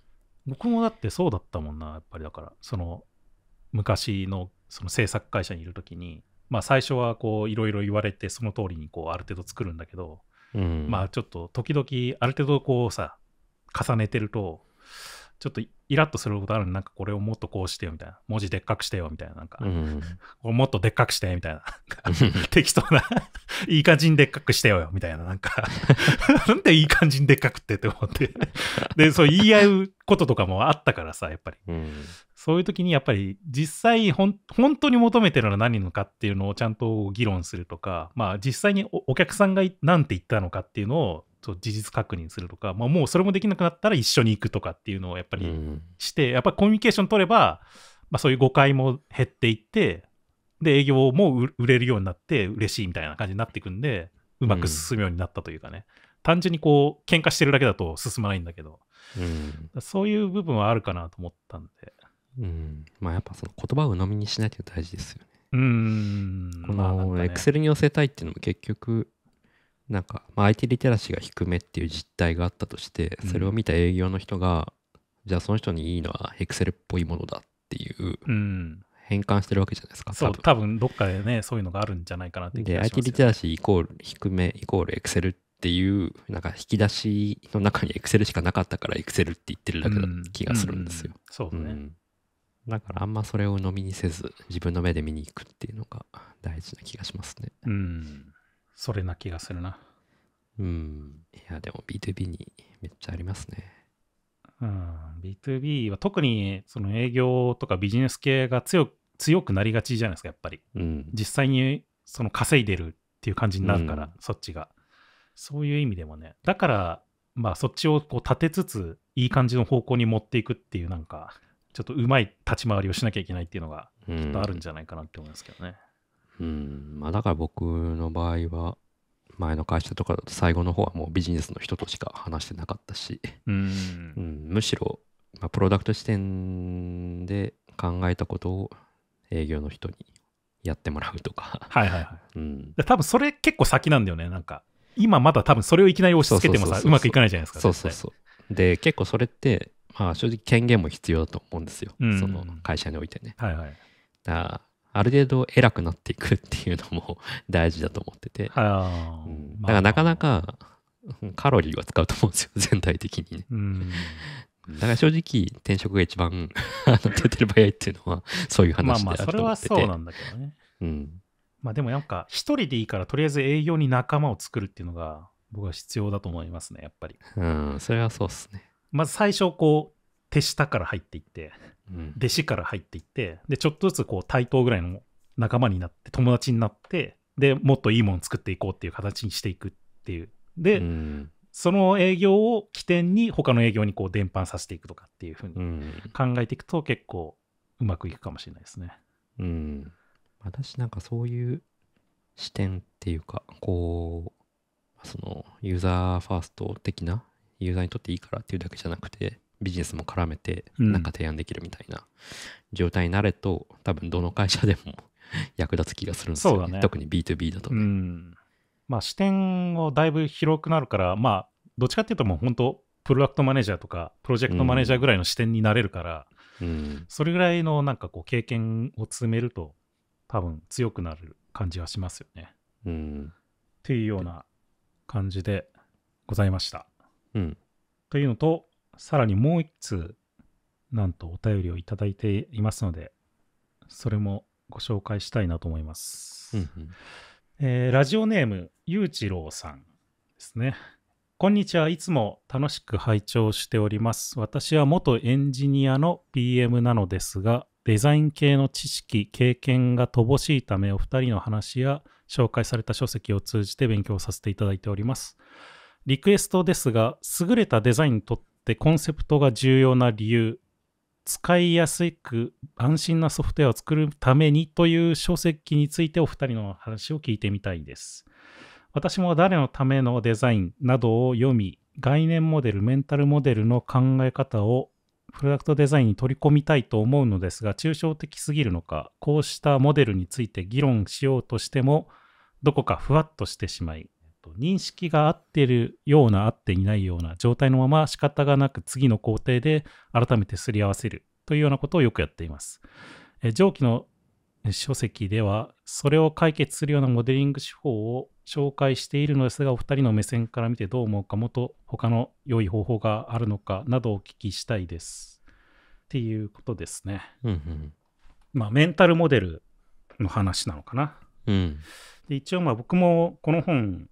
S2: 僕もだってそうだったもんなやっぱりだからその昔のその制作会社にいる時に、まあ、最初はこういろいろ言われてその通りにこうある程度作るんだけど、うん、まあちょっと時々ある程度こうさ重ねてるとちょっとイラッとすることあるのなんかこれをもっとこうしてよみたいな文字でっかくしてよみたいななんか、うん、もっとでっかくしてみたいな 適当ないい感じにでっかくしてよよ、みたいな、なんか なんでいい感じにでっかくってって思ってで、そう言い合うこととかもあったからさ、やっぱり。うん、そういう時に、やっぱり実際ほん、本当に求めてるのは何のかっていうのをちゃんと議論するとか、まあ実際にお客さんが何て言ったのかっていうのをそう事実確認するとか、まあ、もうそれもできなくなったら一緒に行くとかっていうのをやっぱりして、うん、やっぱりコミュニケーション取れば、まあ、そういう誤解も減っていってで、営業も売れるようになって嬉しいみたいな感じになっていくんで、うまく進むようになったというかね。うん、単純にこう、喧嘩してるだけだと進まないんだけど、うん、そういう部分はあるかなと思ったんで。うん。まあやっぱその言葉を鵜呑みにしないと大事ですよね。うん。
S1: このエクセルに寄せたいっていうのも結局、なんか、まあ、IT リテラシーが低めっていう実態があったとして、それを見た営業の人が、うん、じゃあその人にいいのはエクセルっぽいものだっていう、うん、変換してるわけじゃない
S2: ですか。そう、多分どっかでね、そういうのがあるんじゃないかなって気がします、ね。で、IT リテラ
S1: シーイコール低めイコールエクセルっていう、なんか引き出しの中にエクセルしかなかったからエクセルって言ってるだけだ気がするん
S2: ですよ。うんうん、そう
S1: ね、うん、だからあんまそれを飲みにせず、自分の目で見に行くっていうのが大事な気がしますね。うん。それな気がするな。うん。いや、でも B2B にめっちゃありますね。
S2: うん、B2B は特にその営業とかビジネス系が強強くなりがちじゃないですか、やっぱり。うん、実際にその稼いでるっていう感じになるから、うん、そっちが。そういう意味でもね。だから、まあそっちをこう立てつつ、いい感じの方向に持っていくっていう、なんか、ちょっとうまい立ち回りをしなきゃいけないっていうのが、きっとあるんじゃないかなって思いますけどね。うん、うん、まあだから
S1: 僕の場合は、前の会社とかだと最後の方はもうビジネスの人としか話してなかったし、うん、うん、むしろ、まあ、プロダクト視点で考えたことを営業の人にやってもらうとか
S2: はいはいはい、うん、多分それ結構先なんだよねなんか今まだ多分それをいきなり押し付けてもさうまくいかないじゃないですかそうそうそ
S1: うで結構それってまあ正直権限も必要だと思うんですよ、うん、その会社においてね、はいはい、だある程度偉くなっていくっていうのも 大事だと思ってて、うん、だからなかなかカロリーは使うと思うんですよ 全体的にね、うん、だから正直転職が一番 出てる場合いっていうのはそういう話であると思っててまあまあそれはそうなんだけど
S2: ね、うん、まあでもなんか一人でいいからとりあえず営業に仲間を作るっていうのが僕は必要だと思いますねやっぱりうんそれはそうっすねまず最初こう手下から入っていって、うん、弟子から入っていってでちょっとずつこう対等ぐらいの仲間になって友達になってでもっといいもの作っていこうっていう形にしていくっていうで、うん、その営業を起点に他の営業にこう伝播させていくとかっていうふうに考えていくと結構うまくいくかもしれないですね。うん、私なんかそういう
S1: 視点っていうかこうそのユーザーファースト的なユーザーにとっていいからっていうだけじゃなくてビジネスも絡めてなんか提案できるみたいな状態になると、うん、多分どの会社でも 役立つ気がするんですよね、ね、特に B2B だと
S2: ね、うん、まあ、視点をだいぶ広くなるからまあどっちかっていうともう本当プロダクトマネージャーとかプロジェクトマネージャーぐらいの視点になれるから、うん、それぐらいのなんかこう経験を積めると多分強くなる感じはしますよね、うん、っていうような感じでございました、うん、というのとさらにもう一通、なんとお便りをいただいていますので、それもご紹介したいなと思います。うんえー、ラジオネーム、ゆうちろうさんですね。こんにちは。いつも楽しく拝聴しております。私は元エンジニアの PM なのですが、デザイン系の知識、経験が乏しいため、お二人の話や紹介された書籍を通じて勉強させていただいております。リクエストですが、優れたデザインとで、コンセプトが重要な理由、使いやすく安心なソフトウェアを作るためにという書籍についてお二人の話を聞いてみたいです。私も誰のためのデザインなどを読み、概念モデル、メンタルモデルの考え方をプロダクトデザインに取り込みたいと思うのですが、抽象的すぎるのか、こうしたモデルについて議論しようとしても、どこかふわっとしてしまい、と認識が合ってるような合っていないような状態のまま仕方がなく次の工程で改めてすり合わせるというようなことをよくやっています。え上記の書籍ではそれを解決するようなモデリング手法を紹介しているのですがお二人の目線から見てどう思うかもと他の良い方法があるのかなどをお聞きしたいです。っていうことですね。うんうん、まあメンタルモデルの話なのかな。うん、で一応まあ僕もこの本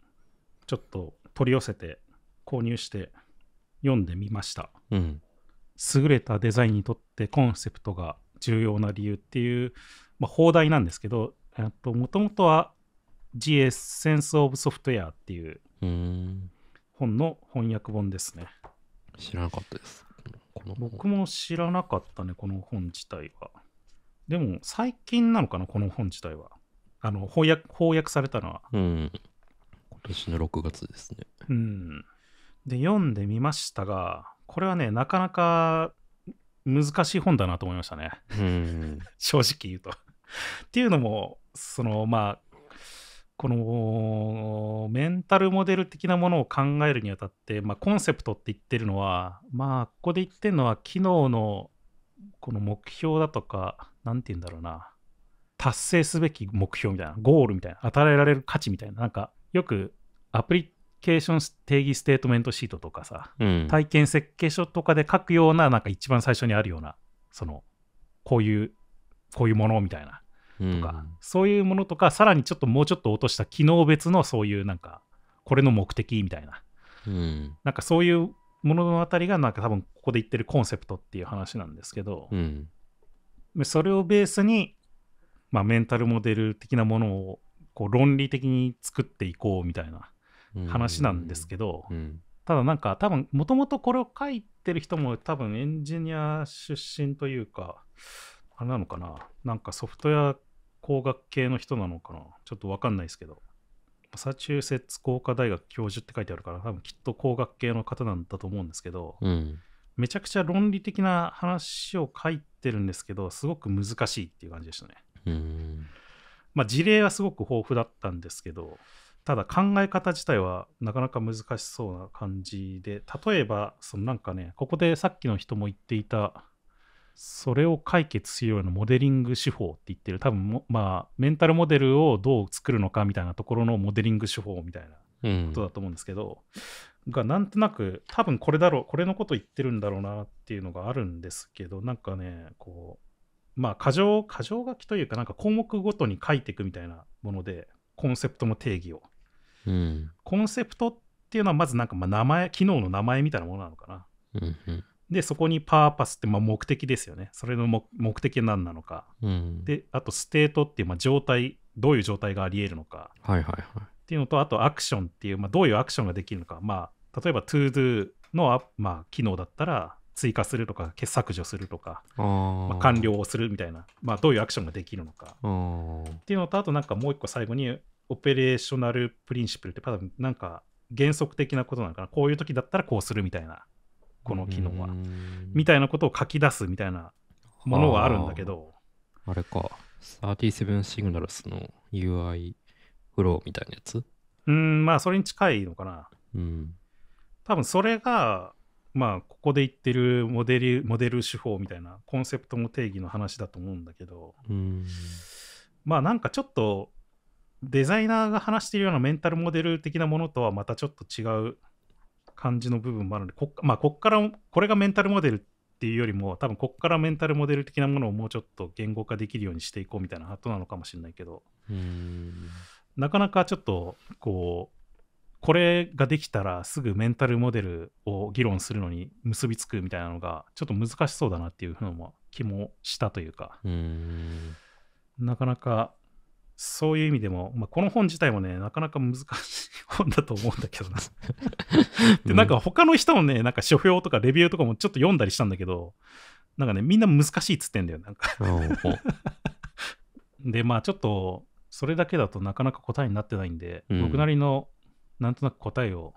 S2: ちょっと取り寄せて購入して読んでみました、うん、優れたデザインにとってコンセプトが重要な理由っていう、まあ、放題なんですけどもともとは GS s e n c e of Software っていう本の翻訳本ですね知らなかったです僕も知らなかったねこの本自体はでも最近なのかなこの本自体はあの翻訳翻訳されたのは、うん、年の6月ですね。うん。で、読んでみましたが、これはね、なかなか難しい本だなと思いましたね。
S1: うん
S2: 正直言うとっていうのも、その、まあ、このメンタルモデル的なものを考えるにあたって、まあ、コンセプトって言ってるのはまあここで言ってるのは機能のこの目標だとか何て言うんだろうな達成すべき目標みたいなゴールみたいな与えられる価値みたいななんかよくアプリケーション定義ステートメントシートとかさ、うん、体験設計書とかで書くような、なんか一番最初にあるような、その、こういう、こういうものみたいな、とか、うん、そういうものとか、さらにちょっともうちょっと落とした機能別のそういうなんか、これの目的みたいな、うん、なんかそういうものあたりがなんか多分ここで言ってるコンセプトっていう話なんですけど、うん、それをベースに、まあ、メンタルモデル的なものをこう論理的に作っていこうみたいな話なんですけど、うんうん、ただなんか多分もともとこれを書いてる人も多分エンジニア出身というかあれなのかななんかソフトウェア工学系の人なのかなちょっと分かんないですけどマサチューセッツ工科大学教授って書いてあるから多分きっと工学系の方なんだと思うんですけど、うん、めちゃくちゃ論理的な話を書いてるんですけどすごく難しいっていう感じでしたね。うんまあ、事例はすごく豊富だったんですけどただ考え方自体はなかなか難しそうな感じで例えばそのなんかねここでさっきの人も言っていたそれを解決するようなモデリング手法って言ってる多分まあメンタルモデルをどう作るのかみたいなところのモデリング手法みたいなことだと思うんですけど、うん、がなんとなく多分これだろうこれのこと言ってるんだろうなっていうのがあるんですけどなんかねこうまあ、箇条、箇条書きというか、なんか項目ごとに書いていくみたいなもので、コンセプトの定義を。うん、コンセプトっていうのは、まずなんかまあ名前、機能の名前みたいなものなのかな。うんうんでそこにパーパスってまあ目的ですよねそれの目的は何なのか、うん、であとステートっていうまあ状態どういう状態があり得るのか、
S1: はいはいはい、
S2: っていうのとあとアクションっていう、まあ、どういうアクションができるのか、まあ、例えばトゥードゥの、まあ、機能だったら追加するとか削除するとか、まあ、完了をするみたいな、まあ、どういうアクションができるのか
S1: っ
S2: ていうのとあとなんかもう一個最後にオペレーショナルプリンシプルって多分なんか原則的なことなのかなこういう時だったらこうするみたいなこの機能はみたいなことを書き出すみたいなものはあるんだけど
S1: あれか37シグナルスの UI フローみたいなやつ
S2: うんまあそれに近いのかなうん多分それがまあ、ここで言ってるモデルモデル手法みたいなコンセプトの定義の話だと思うんだけど、まあなんかちょっとデザイナーが話しているようなメンタルモデル的なものとはまたちょっと違う感じの部分もあるのでこ,、まあ、こっからこれがメンタルモデルっていうよりも多分こっからメンタルモデル的なものをもうちょっと言語化できるようにしていこうみたいなハートなのかもしれないけどなかなかちょっとこうこれができたらすぐメンタルモデルを議論するのに結びつくみたいなのがちょっと難しそうだなっていうのも気もしたというかなかなかそういう意味でも、まあ、この本自体もねなかなか難しい本だと思うんだけどな でなんか他の人のねなんか書評とかレビューとかもちょっと読んだりしたんだけどなんかねみんな難しいっつってんだよなんか でまあちょっとそれだけだとなかなか答えになってないんで、うん、僕なりのなんとなく答えを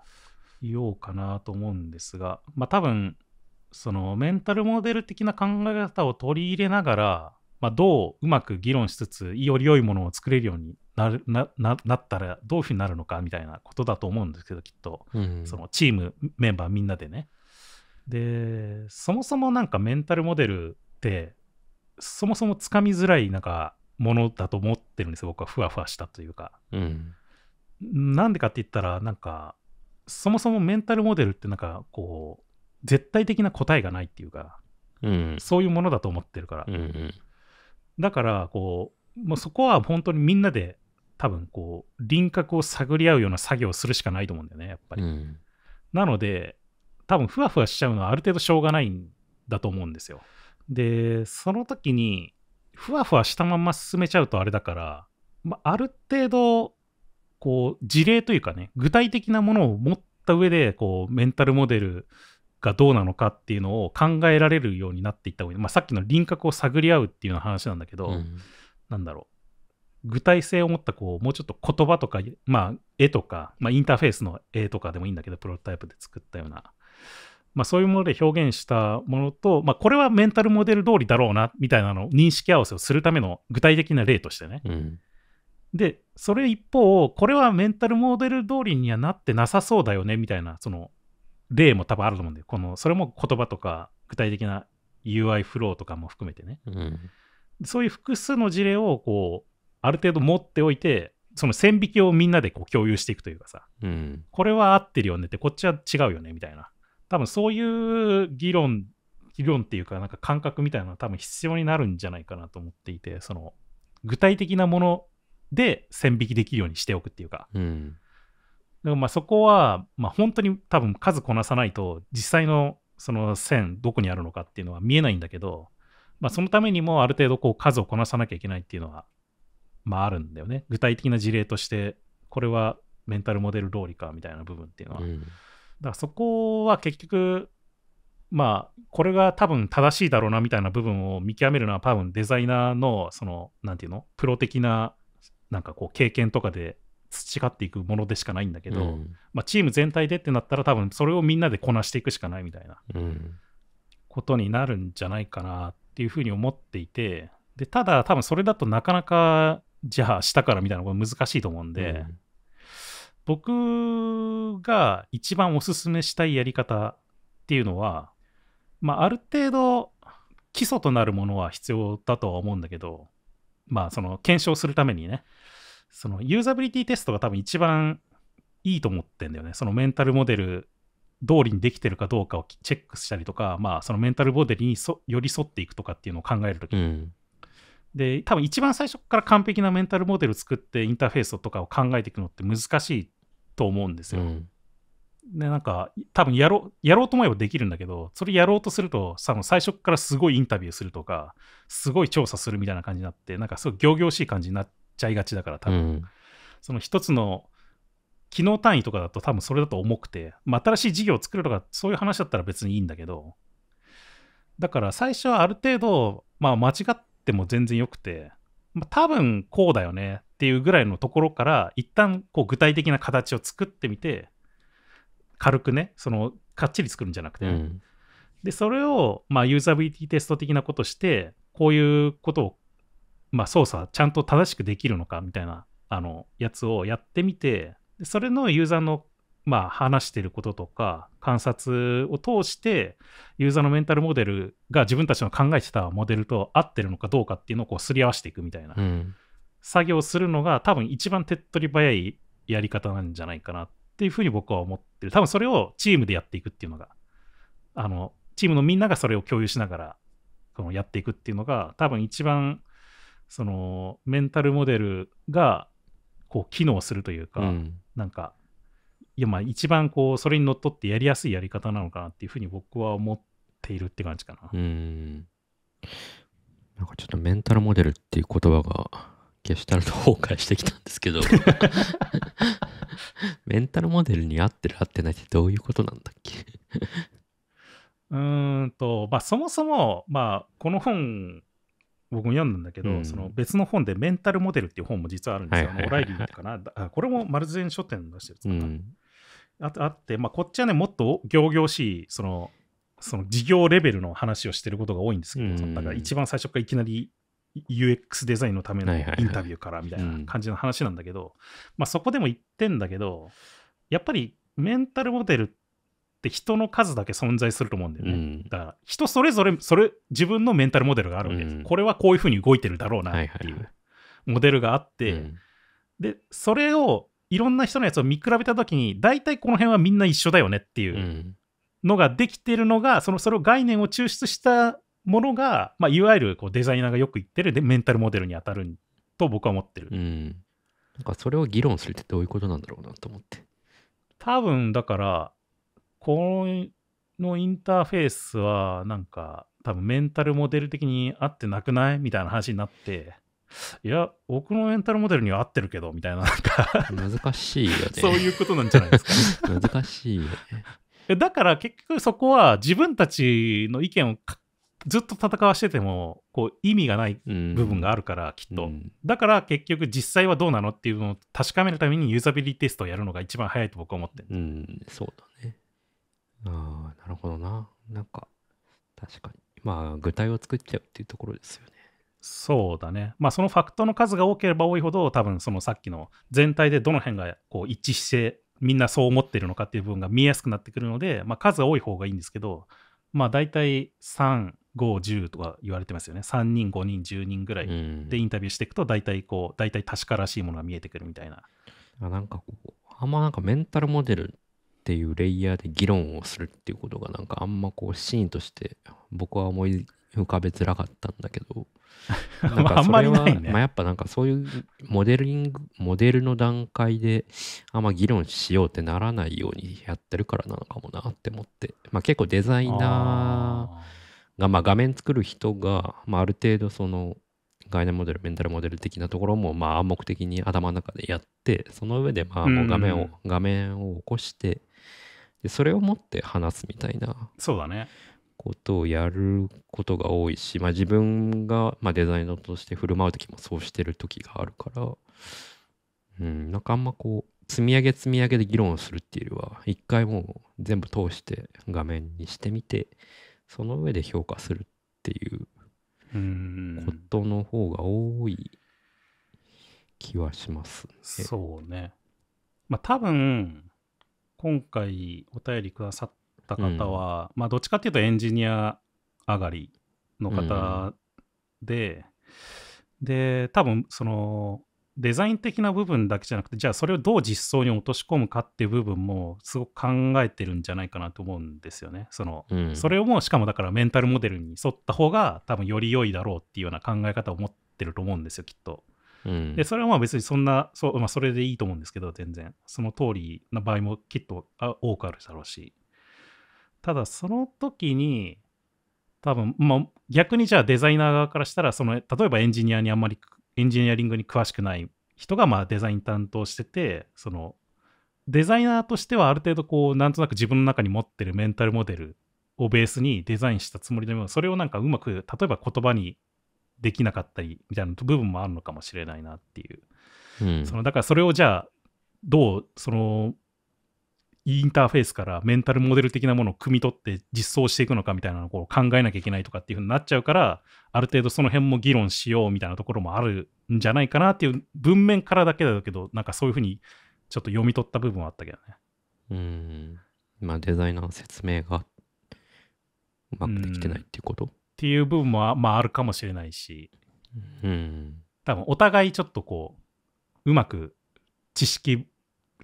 S2: 言おうかなと思うんですが、まあ、多分そのメンタルモデル的な考え方を取り入れながら、まあ、どううまく議論しつつより良いものを作れるようになるなななったらどういうふうになるのかみたいなことだと思うんですけどきっと、うん、そのチームメンバーみんなでね。でそもそもなんかメンタルモデルってそもそもつかみづらいなんかものだと思ってるんですよ僕はふわふわしたというか。うんなんでかって言ったら、なんか、そもそもメンタルモデルってなんか、こう、絶対的な答えがないっていうか、うん、そういうものだと思ってるから。うんうん、だから、こう、もうそこは本当にみんなで多分こう、輪郭を探り合うような作業をするしかないと思うんだよね、やっぱり。うん、なので、多分ふわふわしちゃうのはある程度しょうがないんだと思うんですよ。で、その時に、ふわふわしたまま進めちゃうとあれだから、まあ、ある程度こう、事例というかね、具体的なものを持った上で、こう、メンタルモデルがどうなのかっていうのを考えられるようになっていった方がいい。まあ、さっきの輪郭を探り合うっていうような話なんだけど、うん、なんだろう。具体性を持ったこうもうちょっと言葉とか、まあ、絵とか、まあ、インターフェースの絵とかでもいいんだけどプロトタイプで作ったような、まあ、そういうもので表現したものと、まあ、これはメンタルモデル通りだろうなみたいなの認識合わせをするための具体的な例としてね、うん、で、それ一方、これはメンタルモデル通りにはなってなさそうだよね、みたいな、その、例も多分あると思うんで、この、それも言葉とか、具体的な UI フローとかも含めてね。うん、そういう複数の事例を、こう、ある程度持っておいて、その線引きをみんなでこう共有していくというかさ、うん、これは合ってるよねって、こっちは違うよね、みたいな。多分そういう議論、議論っていうか、なんか感覚みたいなのは多分必要になるんじゃないかなと思っていて、その、具体的なもので線引きできるようにしておくっていうか、うん、でもまあそこは、まあ、本当に多分数こなさないと実際のその線どこにあるのかっていうのは見えないんだけど、まあ、そのためにもある程度こう数をこなさなきゃいけないっていうのは、まあ、あるんだよね具体的な事例としてこれはメンタルモデル通りかみたいな部分っていうのは、うん、だからそこは結局まあこれが多分正しいだろうなみたいな部分を見極めるのは多分デザイナーのその何て言うのプロ的ななんかこう経験とかで培っていくものでしかないんだけど、うん、まあ、チーム全体でってなったら多分それをみんなでこなしていくしかないみたいなことになるんじゃないかなっていうふうに思っていてでただ多分それだとなかなかじゃあ下からみたいなのが難しいと思うんで、うん、僕が一番おすすめしたいやり方っていうのは、まあ、ある程度基礎となるものは必要だとは思うんだけどまあ、その検証するためにね、そのユーザビリティテストが多分一番いいと思ってんだよね。そのメンタルモデル通りにできてるかどうかをチェックしたりとか、まあ、そのメンタルモデルに寄り添っていくとかっていうのを考えるとき、うん、で、多分一番最初から完璧なメンタルモデル作ってインターフェースとかを考えていくのって難しいと思うんですよ。うんで、なんか、多分やろやろうと思えばできるんだけど、それやろうとすると、その最初からすごいインタビューするとか、すごい調査するみたいな感じになって、なんかすごい仰々しい感じになっちゃいがちだから、多分、うん、その一つの機能単位とかだと多分それだと重くて、まあ、新しい事業を作るとか、そういう話だったら別にいいんだけど、だから最初はある程度、まあ間違っても全然よくて、まあ、多分こうだよねっていうぐらいのところから、一旦こう具体的な形を作ってみて、軽くね、その、かっちり作るんじゃなくて、うん、で、それを、まあ、ユーザビリティテスト的なことして、こういうことを、まあ、操作、ちゃんと正しくできるのかみたいな、あの、やつをやってみて、でそれのユーザーのまあ、話してることとか観察を通してユーザーのメンタルモデルが自分たちの考えてたモデルと合ってるのかどうかっていうのをこうすり合わせていくみたいな、うん、作業をするのが多分一番手っ取り早いやり方なんじゃないかなっっていうふうに僕は思ってる。多分それをチームでやっていくっていうのが、あの、チームのみんながそれを共有しながら、このやっていくっていうのが、多分一番、その、メンタルモデルが、こう、機能するというか、うん、なんか、いや、まあ、一番こう、それにのっとってやりやすいやり方なのかなっていうふうに僕は思っているって感じかな。
S1: うん。なんかちょっとメンタルモデルっていう言葉が、消してあると崩壊してきたんですけど メンタルモデルに合ってる合ってないってどういうことなんだっけ
S2: うんと、まあ、そもそも、まあ、この本、僕も読んだんだけど、うん、その別の本でメンタルモデルっていう本も実はあるんですよ。オライリーかな。これも丸善書店の出してるかな。うんああって、まあ、こっちはね、もっと仰々しい、その、その事業レベルの話をしてることが多いんですけど、うん、だから一番最初からいきなり UX デザインのためのインタビューからみたいな感じの話なんだけど、まそこでも言ってんだけどやっぱりメンタルモデルって人の数だけ存在すると思うんだよね、うん、だから人それぞれそれ自分のメンタルモデルがあるわけです、うん、これはこういうふうに動いてるだろうなっていうモデルがあって、でそれをいろんな人のやつを見比べた時に大体この辺はみんな一緒だよねっていうのができてるのがそのそれを概念を抽出したものが、まあ、いわゆるこうデザイナーがよく言ってるでメンタルモデルに当たると僕は思ってる。うん、なんかそれを議論するってどういうことなんだろうなと思って。多分だからこのインターフェースはなんか多分メンタルモデル的に合ってなくないみたいな話になっていや僕のメンタルモデルには合ってるけどみたいななんか難しいよねそういうことなんじゃないですか 難しいよねだから結局そこは自分たちの意見をずっと戦わしててもこう意味がない部分があるから、きっと、だから結局実際はどうなのっていうのを確かめるためにユーザビリテストをやるのが一番早いと僕は思ってる、うん、そうだねああなるほどななんか確かにまあ具体を作っちゃうっていうところですよねそうだねまあそのファクトの数が多ければ多いほど多分そのさっきの全体でどの辺がこう一致してみんなそう思ってるのかっていう部分が見えやすくなってくるので、まあ、数が多い方がいいんですけどまあ大体3 510とか言われてますよね3人5人10人ぐらいでインタビューしていくと大体こう大体確からしいものが見えてくるみたいな。
S1: なんかこうあんまなんかメンタルモデルっていうレイヤーで議論をするっていうことがなんかあんまこうシーンとして僕は思い浮かべづらかったんだけど なんかそれは、ね、まあやっぱなんかそういうモデリングモデルの段階であんま議論しようってならないようにやってるからなのかもなって思ってまあ結構デザイナーが、まあ、画面作る人が、まあ、ある程度その概念モデルメンタルモデル的なところも、まあ、暗黙的に頭の中でやってその上でまあもう画面を、うん、画面を起こしてでそれを持って話すみたいなそうだねことをやることが多いし、まあ、自分が、まあ、デザイナーとして振る舞う時もそうしてる時があるから、うん、なんかあんまこう積み上げ積み上げで議論するっていうよりは一回もう全部通して画面にしてみてその上で評価するっていうことの方が多い気はしますね。そ
S2: うね。まあ多分、今回お便りくださった方は、うん、まあどっちかっていうとエンジニア上がりの方で、うん、で、多分そのデザイン的な部分だけじゃなくてじゃあそれをどう実装に落とし込むかっていう部分もすごく考えてるんじゃないかなと思うんですよね。その、うん、それをもうしかもだからメンタルモデルに沿った方が多分より良いだろうっていうような考え方を持ってると思うんですよきっと。うん、でそれはまあ別にそんなそ,、まあ、それでいいと思うんですけど全然その通りな場合もきっと多くあるだろうしただその時に多分、まあ、逆にじゃあデザイナー側からしたらその例えばエンジニアにあんまりエンジニアリングに詳しくない人がまあデザイン担当しててそのデザイナーとしてはある程度こうなんとなく自分の中に持ってるメンタルモデルをベースにデザインしたつもりでもそれをなんかうまく例えば言葉にできなかったりみたいな部分もあるのかもしれないなっていう、うん、そのだからそれをじゃあどうそのインターフェースからメンタルモデル的なものを汲み取って実装していくのかみたいなのをこう考えなきゃいけないとかっていうふうになっちゃうからある程度その辺も議論しようみたいなところもあるんじゃないかなっていう文面からだけだけどなんかそういうふうにちょっと読み取った部分はあったけどね。
S1: うんまあデザイナーの説明が
S2: うまくできてないっていうこと、っていう部分もまああるかもしれないし、うん、多分お互いちょっとこううまく知識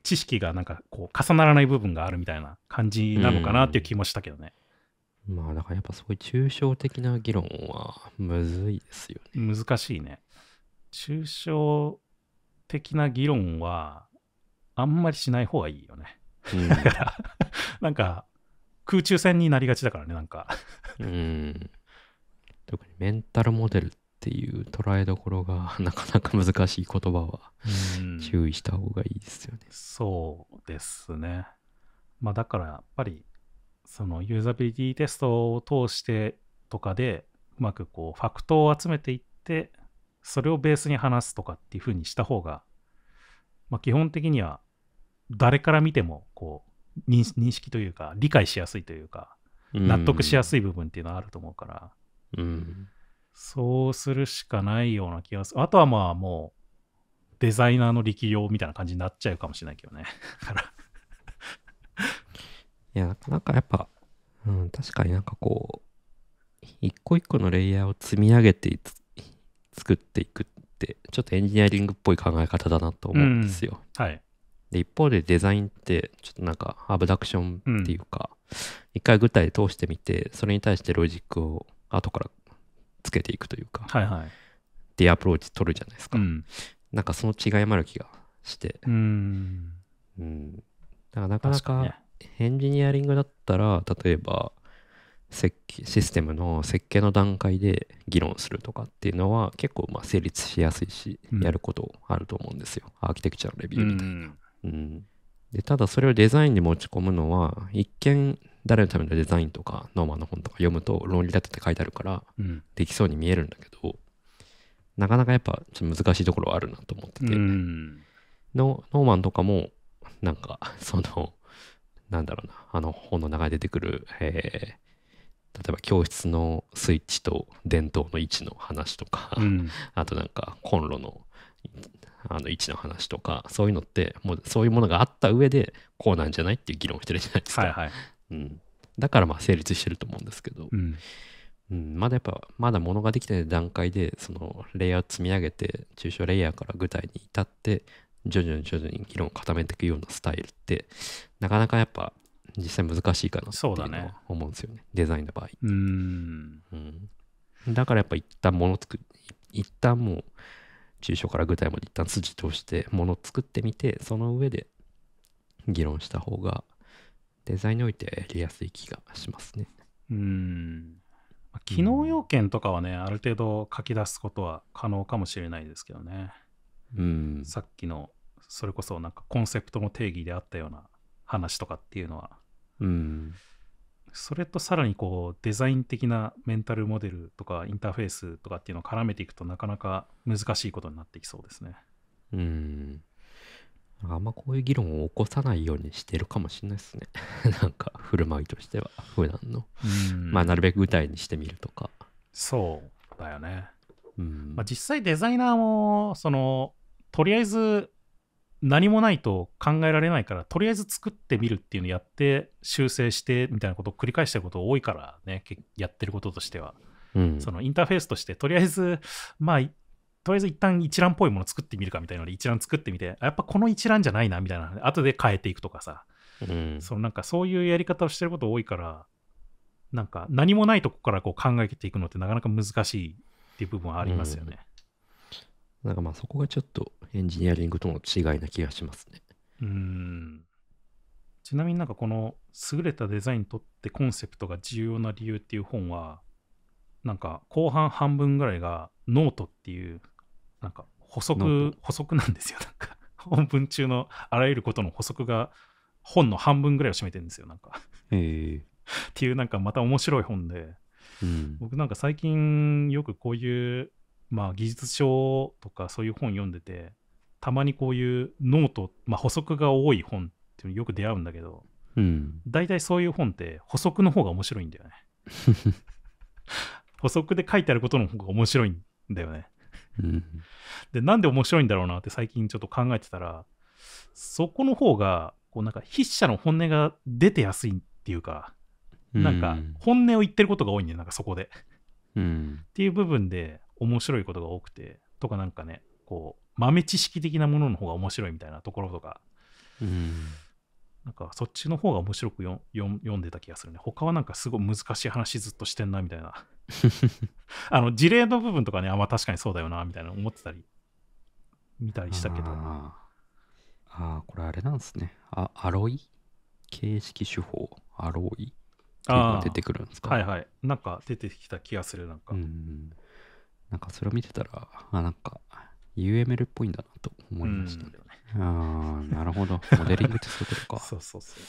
S2: 知識がなんかこう重ならない部分があるみたいな感じなのかなっていう気もしたけどね。
S1: まあだからやっぱすごい抽象的な議論はむずい
S2: ですよね。難しいね。抽象的な議論はあんまりしない方がいいよね。うん、か なんか空中戦になりがちだからねなんかうん
S1: 特にメンタルモデルっていう捉えどころがなかなか難しい言葉は、うん、注意した
S2: 方がいいですよね。そうですね。まあ、だからやっぱりそのユーザビリティテストを通してとかでうまくこうファクトを集めていってそれをベースに話すとかっていうふうにした方が、まあ、基本的には誰から見てもこう認識というか理解しやすいというか納得しやすい部分っていうのはあると思うから、うん、そうするしかないような気がするあとはまあもうデザイナーの力量みたいな感じになっちゃうかもしれないけどね。ら。
S1: いや、なんかやっぱ、うん、確かになんかこう、一個一個のレイヤーを積み上げて作っていくって、ちょっとエンジニアリングっぽい考え方だなと思うんですよ。うん、はい。で、一方でデザインって、ちょっとなんかアブダクションっていうか、うん、一回具体通してみて、それに対してロジックを後からつけていくというか、はいはい。っていうアプローチ取るじゃないですか。うん、なんかその違いもある気がして。うん。うん。だからなかなかエンジニアリングだったら、例えば設計、システムの設計の段階で議論するとかっていうのは結構まあ成立しやすいし、やることあると思うんですよ。アーキテクチャのレビューみたいな。うん、うんでただそれをデザインに持ち込むのは一見誰のためのデザインとかノーマンの本とか読むと論理立てて書いてあるからできそうに見えるんだけど、なかなかやっぱちょっと難しいところはあるなと思ってて、うん、ノーマンとかもなんか そのなんだろうなあの本の中に出てくる、えー例えば教室のスイッチと電灯の位置の話とか、うん、あとなんかコンロのあの位置の話とかそういうのってもうそういうものがあった上でこうなんじゃないっていう議論してるじゃないですか、はいはい、うん、だからまあ成立してると思うんですけど、うん、うん、まだやっぱ、まだ物ができてない段階で、そのレイヤーを積み上げて、抽象レイヤーから具体に至って、徐々に徐々に議論を固めていくようなスタイルって、なかなかやっぱ、実際難しいかなっていうのは思うんですよね。ねデザインの場合。うんうん、だからやっぱ一旦物作、一旦もう、抽象から具体まで一旦筋通して物を作ってみ
S2: て、その上で
S1: 議論した方が、デザインにおいてやりやすい
S2: 気がしますね。うん。機能要件とかはね、ある程度書き出すことは可能かもしれないですけどね。うん、さっきの、それこそなんかコンセプトの定義であったような話とかっていうのは。うん、それとさらにこうデザイン的なメンタルモデルとかインターフェースとかっていうのを絡めていくとなかなか難しいことになってきそうですね。
S1: うんかあんまこういう議論を起こさないようにしてるかもしれないですね なんか振る舞いとしては普段の、まあなるべく舞台にしてみるとか
S2: そうだよね、うんまあ、実際デザイナーもそのとりあえず何もないと考えられないからとりあえず作ってみるっていうのをやって修正してみたいなことを繰り返してること多いからねやってることとしては、うん、そのインターフェースとしてとりあえずまあとりあえず一旦一覧っぽいもの作ってみるかみたいなので一覧作ってみてやっぱこの一覧じゃないなみたいな後で変えていくとかさ、うん、そのなんかそういうやり方をしてること多いからなんか何もないとこからこう考えていくのってなかなか難しいっていう部分はありますよね、うん、なんかまあそこがちょっ
S1: とエンジニアリングとの違いな気がし
S2: ますねうんちなみになんかこの優れたデザインにとってコンセプトが重要な理由っていう本はなんか後半半分ぐらいがノートっていうなんか補足補足なんですよ なんか本文中のあらゆることの補足が本の半分ぐらいを占めてるんですよなんか、えっていうなんかまた面白い本で、うん、僕なんか最近よくこういうまあ技術書とかそういう本読んでてたまにこういうノート、まあ、補足が多い本っていうのよく出会うんだけど、うん、大体そういう本って補足の方が面白いんだよね 補足で書いてあることの方が面白いんだよねうん、でなんで面白いんだろうなって最近ちょっと考えてたらそこの方がこうなんか筆者の本音が出てやすいっていうかなんか本音を言ってることが多いんだよなんかそこで、うん、っていう部分で面白いことが多くてとかなんかねこう豆知識的なものの方が面白いみたいなところとか、うん、なんかそっちの方が面白く読んでた気がするね他はなんかすごい難しい話ずっとしてんなみたいな あの事例の部分とかね、あまあ、確かにそうだよなみたいな思ってたり、見たりしたけど。あ
S1: あ、これあれなんですね。あアロイ形式手法、アロイっ
S2: ていうのが出てくるんですかはいはい。なんか出てきた気がする、なんか。
S1: うんなんかそれを見てたら、あ、なんか UML っぽいんだなと思いました。うね。ああ、なるほど。モデリングってそういうことか。そうそうそう。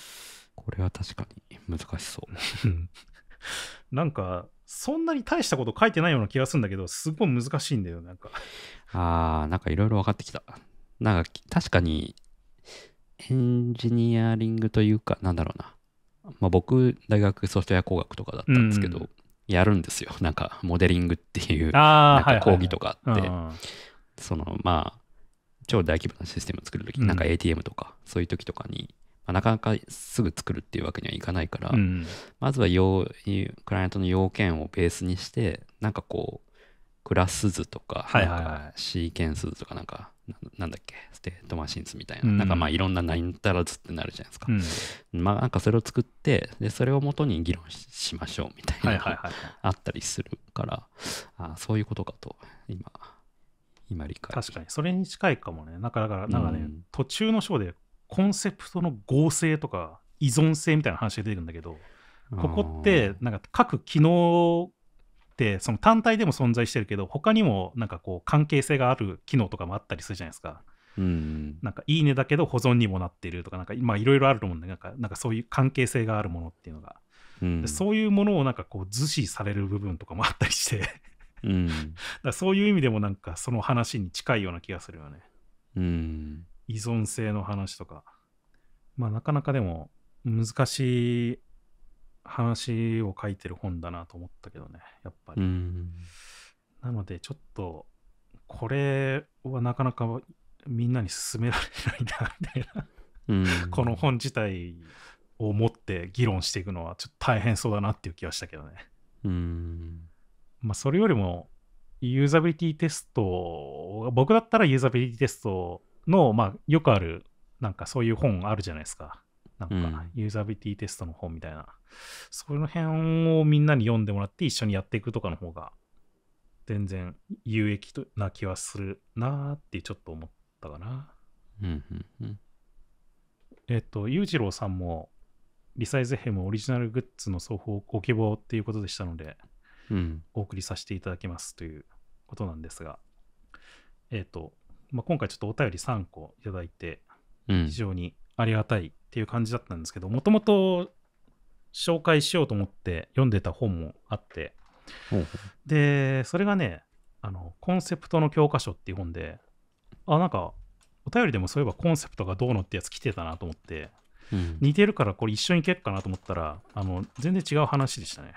S1: これは確かに難しそう。
S2: なんか、そんなに大したこと書いてないような気がするんだけど、すごい難しいんだよ、なんか。
S1: ああ、なんかいろいろ分かってきた。なんか確かに、エンジニアリングというか、なんだろうな。まあ、僕、大学ソフトウェア工学とかだったんですけど、うん、やるんですよ。なんか、モデリングっていう、なんか講義とかあって、その、まあ、超大規模なシステムを作るとき、うん、なんか ATM とか、そういうときとかに、まあ、なかなかすぐ作るっていうわけにはいかないから、うん、まずは要クライアントの要件をベースにしてなんかこうクラス図とかなんかシーケンス図とかなんかなんだっけステートマシン図みたいな、うん、なんかまあいろんな何たら図ってなるじゃないですか、うん、まあなんかそれを作ってでそれをもとに議論しましょうみたいなのがあったりするから、はあそういうことかと
S2: 今今理解確かにそれに近いかもねなんかだからなんかね、途中の章でコンセプトの合成とか依存性みたいな話が出てくるんだけどここってなんか各機能ってその単体でも存在してるけど他にもなんかこう関係性がある機能とかもあったりするじゃないですか。うん、なんか「いいね」だけど保存にもなってるとかなんかいろいろあると思うんでなんかなんかそういう関係性があるものっていうのが、うん、そういうものをなんかこう図示される部分とかもあったりしてうん、だそういう意味でもなんかその話に近いような気がするよね。うん依存性の話とか、まあ、なかなかでも難しい話を書いてる本だなと思ったけどねやっぱり。なのでちょっとこれはなかなかみんなに勧められないなみた
S1: い
S2: なこの本自体を持って議論していくのはちょっと大変そうだなっていう気はしたけどね。まあ、それよりもユーザビリティテスト僕だったらユーザビリティテストの、まあ、よくある、なんかそういう本あるじゃないですか。なんか、ユーザビティテストの本みたいな。その辺をみんなに読んでもらって一緒にやっていくとかの方が、全然有益な気はするなーってちょっと思ったかな。うんうんうん、えっと、裕次郎さんも、リサイズヘムオリジナルグッズの双方ご希望っていうことでしたので、うん、お送りさせていただきますということなんですが、えっ、と、まあ、今回ちょっとお便り3個頂いて、非常にありがたいっていう感じだったんですけど、もともと紹介しようと思って読んでた本もあって、で、それがね、あの、コンセプトの教科書っていう本で、あ、なんか、お便りでもそういえばコンセプトがどうのってやつ来てたなと思って、うん、似てるからこれ一緒にいけっかなと思ったら、あの、全然違う話でしたね。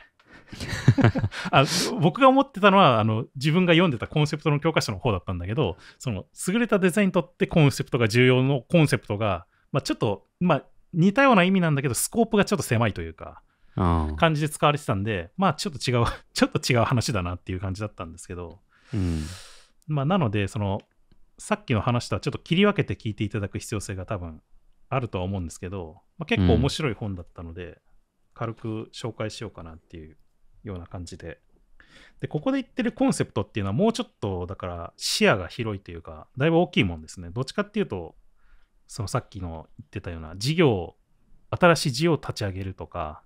S2: あ僕が思ってたのはあの自分が読んでたコンセプトの教科書の方だったんだけどその優れたデザインにとってコンセプトが重要のコンセプトが、まあ、ちょっと、まあ、似たような意味なんだけどスコープがちょっと狭いというか感じで使われてたんでまあちょっと違う ちょっと違う話だなっていう感じだったんですけど、うん、まあ、なのでそのさっきの話とはちょっと切り分けて聞いていただく必要性が多分あるとは思うんですけど、まあ、結構面白い本だったので、うん、軽く紹介しようかなっていうような感じで。で、ここで言ってるコンセプトっていうのはもうちょっと、だから視野が広いというか、だいぶ大きいもんですね。どっちかっていうと、そのさっきの言ってたような事業、新しい事業を立ち上げるとか、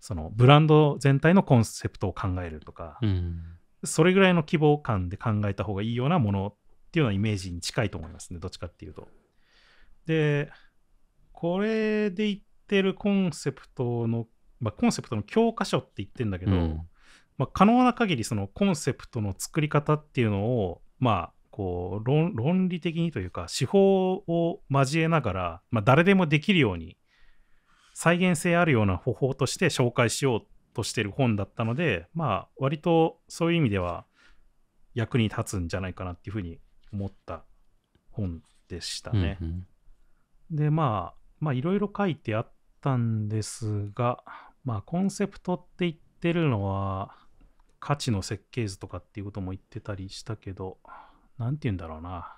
S2: そのブランド全体のコンセプトを考えるとか、うん、それぐらいの希望感で考えた方がいいようなものっていうようなイメージに近いと思いますね。どっちかっていうと。で、これで言ってるコンセプトのまあ、コンセプトの教科書って言ってんだけど、うん、まあ、可能な限りそのコンセプトの作り方っていうのを、まあ、こう論理的にというか手法を交えながら、まあ、誰でもできるように再現性あるような方法として紹介しようとしてる本だったので、まあ、割とそういう意味では役に立つんじゃないかなっていうふうに思った本でしたね。うんうん、でまあまあいろいろ書いてあったんですがまあコンセプトって言ってるのは価値の設計図とかっていうことも言ってたりしたけど、何て言うんだろうな。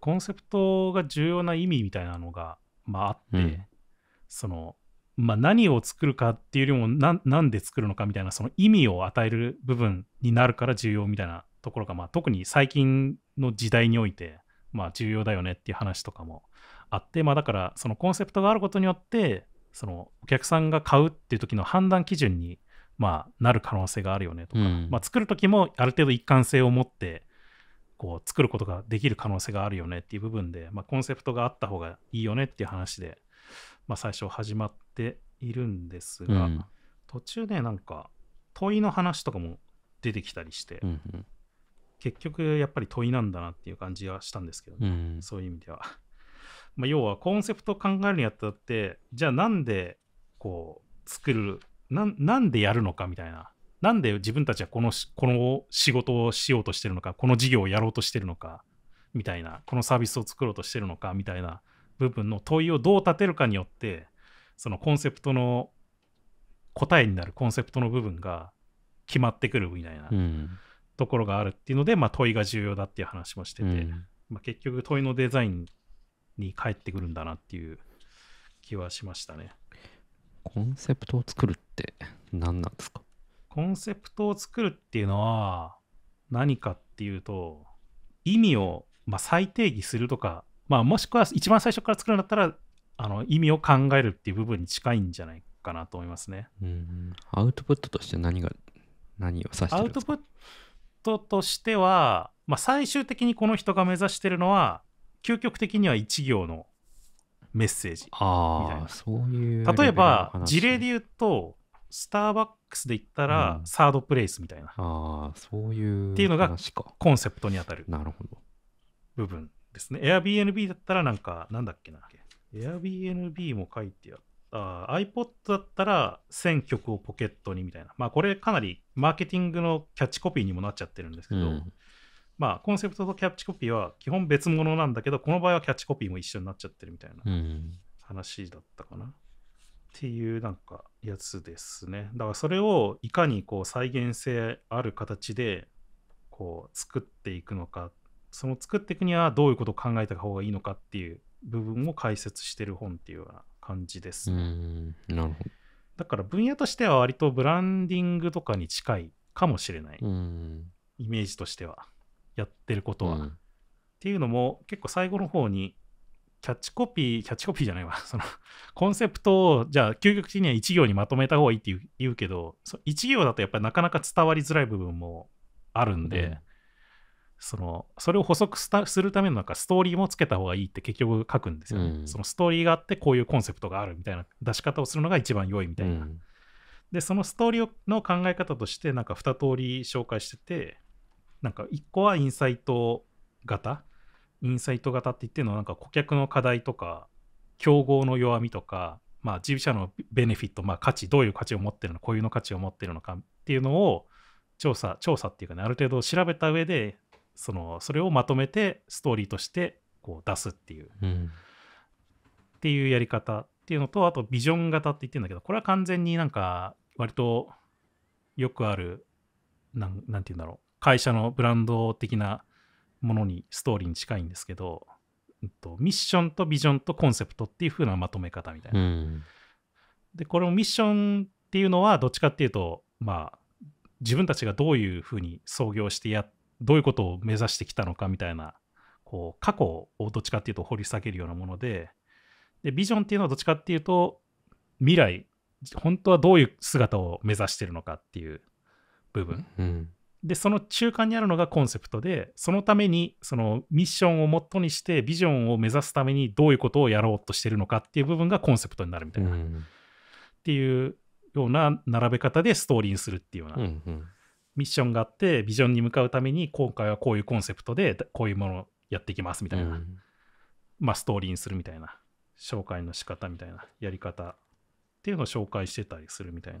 S2: コンセプトが重要な意味みたいなのが、まあ、あって、うん、その、まあ、何を作るかっていうよりも何で作るのかみたいなその意味を与える部分になるから重要みたいなところが、まあ、特に最近の時代において、まあ、重要だよねっていう話とかもあって、まあ、だからそのコンセプトがあることによってそのお客さんが買うっていう時の判断基準に、まあ、なる可能性があるよねとか、うん、まあ、作る時もある程度一貫性を持ってこう作ることができる可能性があるよねっていう部分で、まあ、コンセプトがあった方がいいよねっていう話で、まあ、最初始まっているんですが、うん、途中ねなんか問いの話とかも出てきたりして、うんうん、結局やっぱり問いなんだなっていう感じはしたんですけどね、ねそういう意味では。まあ、要はコンセプトを考えるにあたってじゃあなんでこう作るなんでやるのかみたいななんで自分たちはこのこの仕事をしようとしてるのかこの事業をやろうとしてるのかみたいなこのサービスを作ろうとしてるのかみたいな部分の問いをどう立てるかによってそのコンセプトの答えになるコンセプトの部分が決まってくるみたいなところがあるっていうので、うん、まあ、問いが重要だっていう話もしてて、うん、まあ、結局問いのデザインに返ってくるんだなっていう気はしましたね。
S1: コンセプトを作るって
S2: 何なんですかコンセプトを作るっていうのは何かっていうと意味を、まあ、再定義するとか、まあ、もしくは一番最初から作るんだったらあの意味を考えるっていう部分に近いんじゃないかなと思いますね。うん
S1: アウトプットとして何が何を指してるんですかアウト
S2: プットとしては、まあ、最終的にこの人が目指してるのは究極的には1行のメッセージみたいなそういう例えば事例で言うとスターバックスで言ったら、サードプレイスみたいなあそういうっていうのがコンセプトにあたるなるほど部分ですね Airbnb だったらなんかなんだっけな Airbnb も書いてあったあ iPod だったら1000曲をポケットにみたいな、まあ、これかなりマーケティングのキャッチコピーにもなっちゃってるんですけど、うん、まあ、コンセプトとキャッチコピーは基本別物なんだけど、この場合はキャッチコピーも一緒になっちゃってるみたいな話だったかな。っていうなんかやつですね。だからそれをいかにこう再現性ある形でこう作っていくのか、その作っていくにはどういうことを考えた方がいいのかっていう部分を解説してる本っていうような感じです、ね。うんなるほど。だから分野としては割とブランディングとかに近いかもしれない。イメージとしては。やってることは。うん、っていうのも結構最後の方にキャッチコピーキャッチコピーじゃないわ そのコンセプトをじゃあ究極的には1行にまとめた方がいいって言うけどそ1行だとやっぱりなかなか伝わりづらい部分もあるんで、うん、そのそれを補足するためのなんかストーリーもつけた方がいいって結局書くんですよね、うん、そのストーリーがあってこういうコンセプトがあるみたいな出し方をするのが一番良いみたいな、でそのストーリーの考え方としてなんか2通り紹介しててなんか1個はインサイト型インサイト型って言ってるのはなんか顧客の課題とか競合の弱みとか、まあ、自社のベネフィット、まあ、価値どういう価値を持ってるの固有の価値を持ってるのかっていうのを調査調査っていうかねある程度調べた上でそのそれをまとめてストーリーとしてこう出すっていう、うん、っていうやり方っていうのとあとビジョン型って言ってるんだけどこれは完全になんか割とよくあるなんなんて言うんだろう会社のブランド的なものにストーリーに近いんですけど、うん、とミッションとビジョンとコンセプトっていう風なまとめ方みたいな。うん、でこれもミッションっていうのはどっちかっていうとまあ自分たちがどういう風に創業してやどういうことを目指してきたのかみたいなこう過去をどっちかっていうと掘り下げるようなものででビジョンっていうのはどっちかっていうと未来本当はどういう姿を目指してるのかっていう部分、うん、で、その中間にあるのがコンセプトで、そのために、そのミッションをもとにして、ビジョンを目指すためにどういうことをやろうとしてるのかっていう部分がコンセプトになるみたいな。うん、っていうような並べ方でストーリーにするっていうような。うんうん、ミッションがあって、ビジョンに向かうために、今回はこういうコンセプトで、こういうものをやっていきますみたいな。うん、まあ、ストーリーにするみたいな。紹介の仕方みたいな。やり方っていうのを紹介してたりするみたいな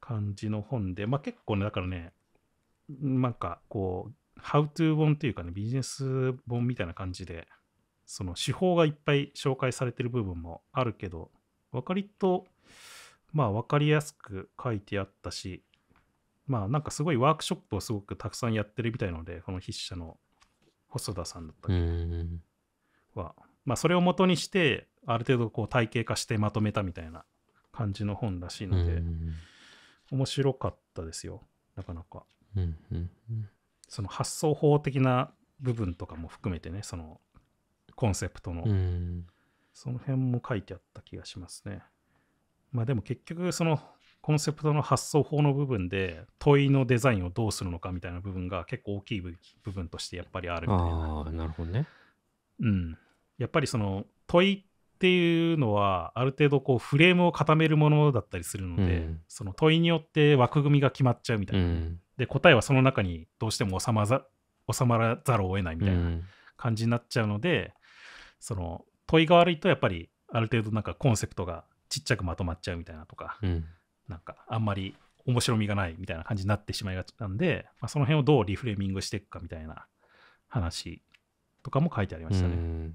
S2: 感じの本で、まあ結構ね、だからね、なんかこう、How to 本というかね、ビジネス本みたいな感じで、その手法がいっぱい紹介されてる部分もあるけど、分かりと、まあ分かりやすく書いてあったし、まあなんかすごいワークショップをすごくたくさんやってるみたいので、この筆者の細田さんだったりは、まあそれを元にして、ある程度こう体系化してまとめたみたいな感じの本らしいので、面白かったですよ、なかなか。その発想法的な部分とかも含めてねそのコンセプトの、うん、その辺も書いてあった気がしますねまあでも結局そのコンセプトの発想法の部分で問いのデザインをどうするのかみたいな部分が結構大きい部分としてやっぱりあるみたいな。あなるほどね。うん。やっぱりその問いっていうのはある程度こうフレームを固めるものだったりするので、うん、その問いによって枠組みが決まっちゃうみたいな、うん、で答えはその中にどうしても収まざ収まらざるを得ないみたいな感じになっちゃうので、その問いが悪いとやっぱりある程度なんかコンセプトがちっちゃくまとまっちゃうみたいなとか、うん、なんかあんまり面白みがないみたいな感じになってしまいがちなんで、まあ、その辺をどうリフレーミングしていくかみたいな話とかも書いてありましたね。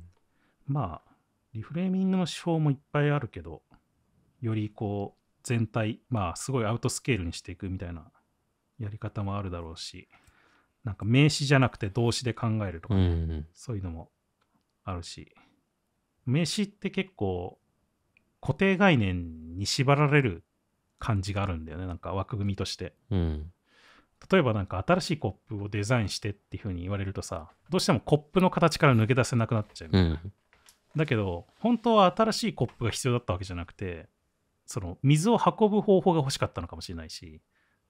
S2: まあリフレーミングの手法もいっぱいあるけど、よりこう、全体、まあ、すごいアウトスケールにしていくみたいなやり方もあるだろうし、なんか名詞じゃなくて動詞で考えるとか、ねうんうん、そういうのもあるし、名詞って結構固定概念に縛られる感じがあるんだよね、なんか枠組みとして。うん、例えばなんか新しいコップをデザインしてっていうふうに言われるとさ、どうしてもコップの形から抜け出せなくなっちゃううんだけど本当は新しいコップが必要だったわけじゃなくてその水を運ぶ方法が欲しかったのかもしれないし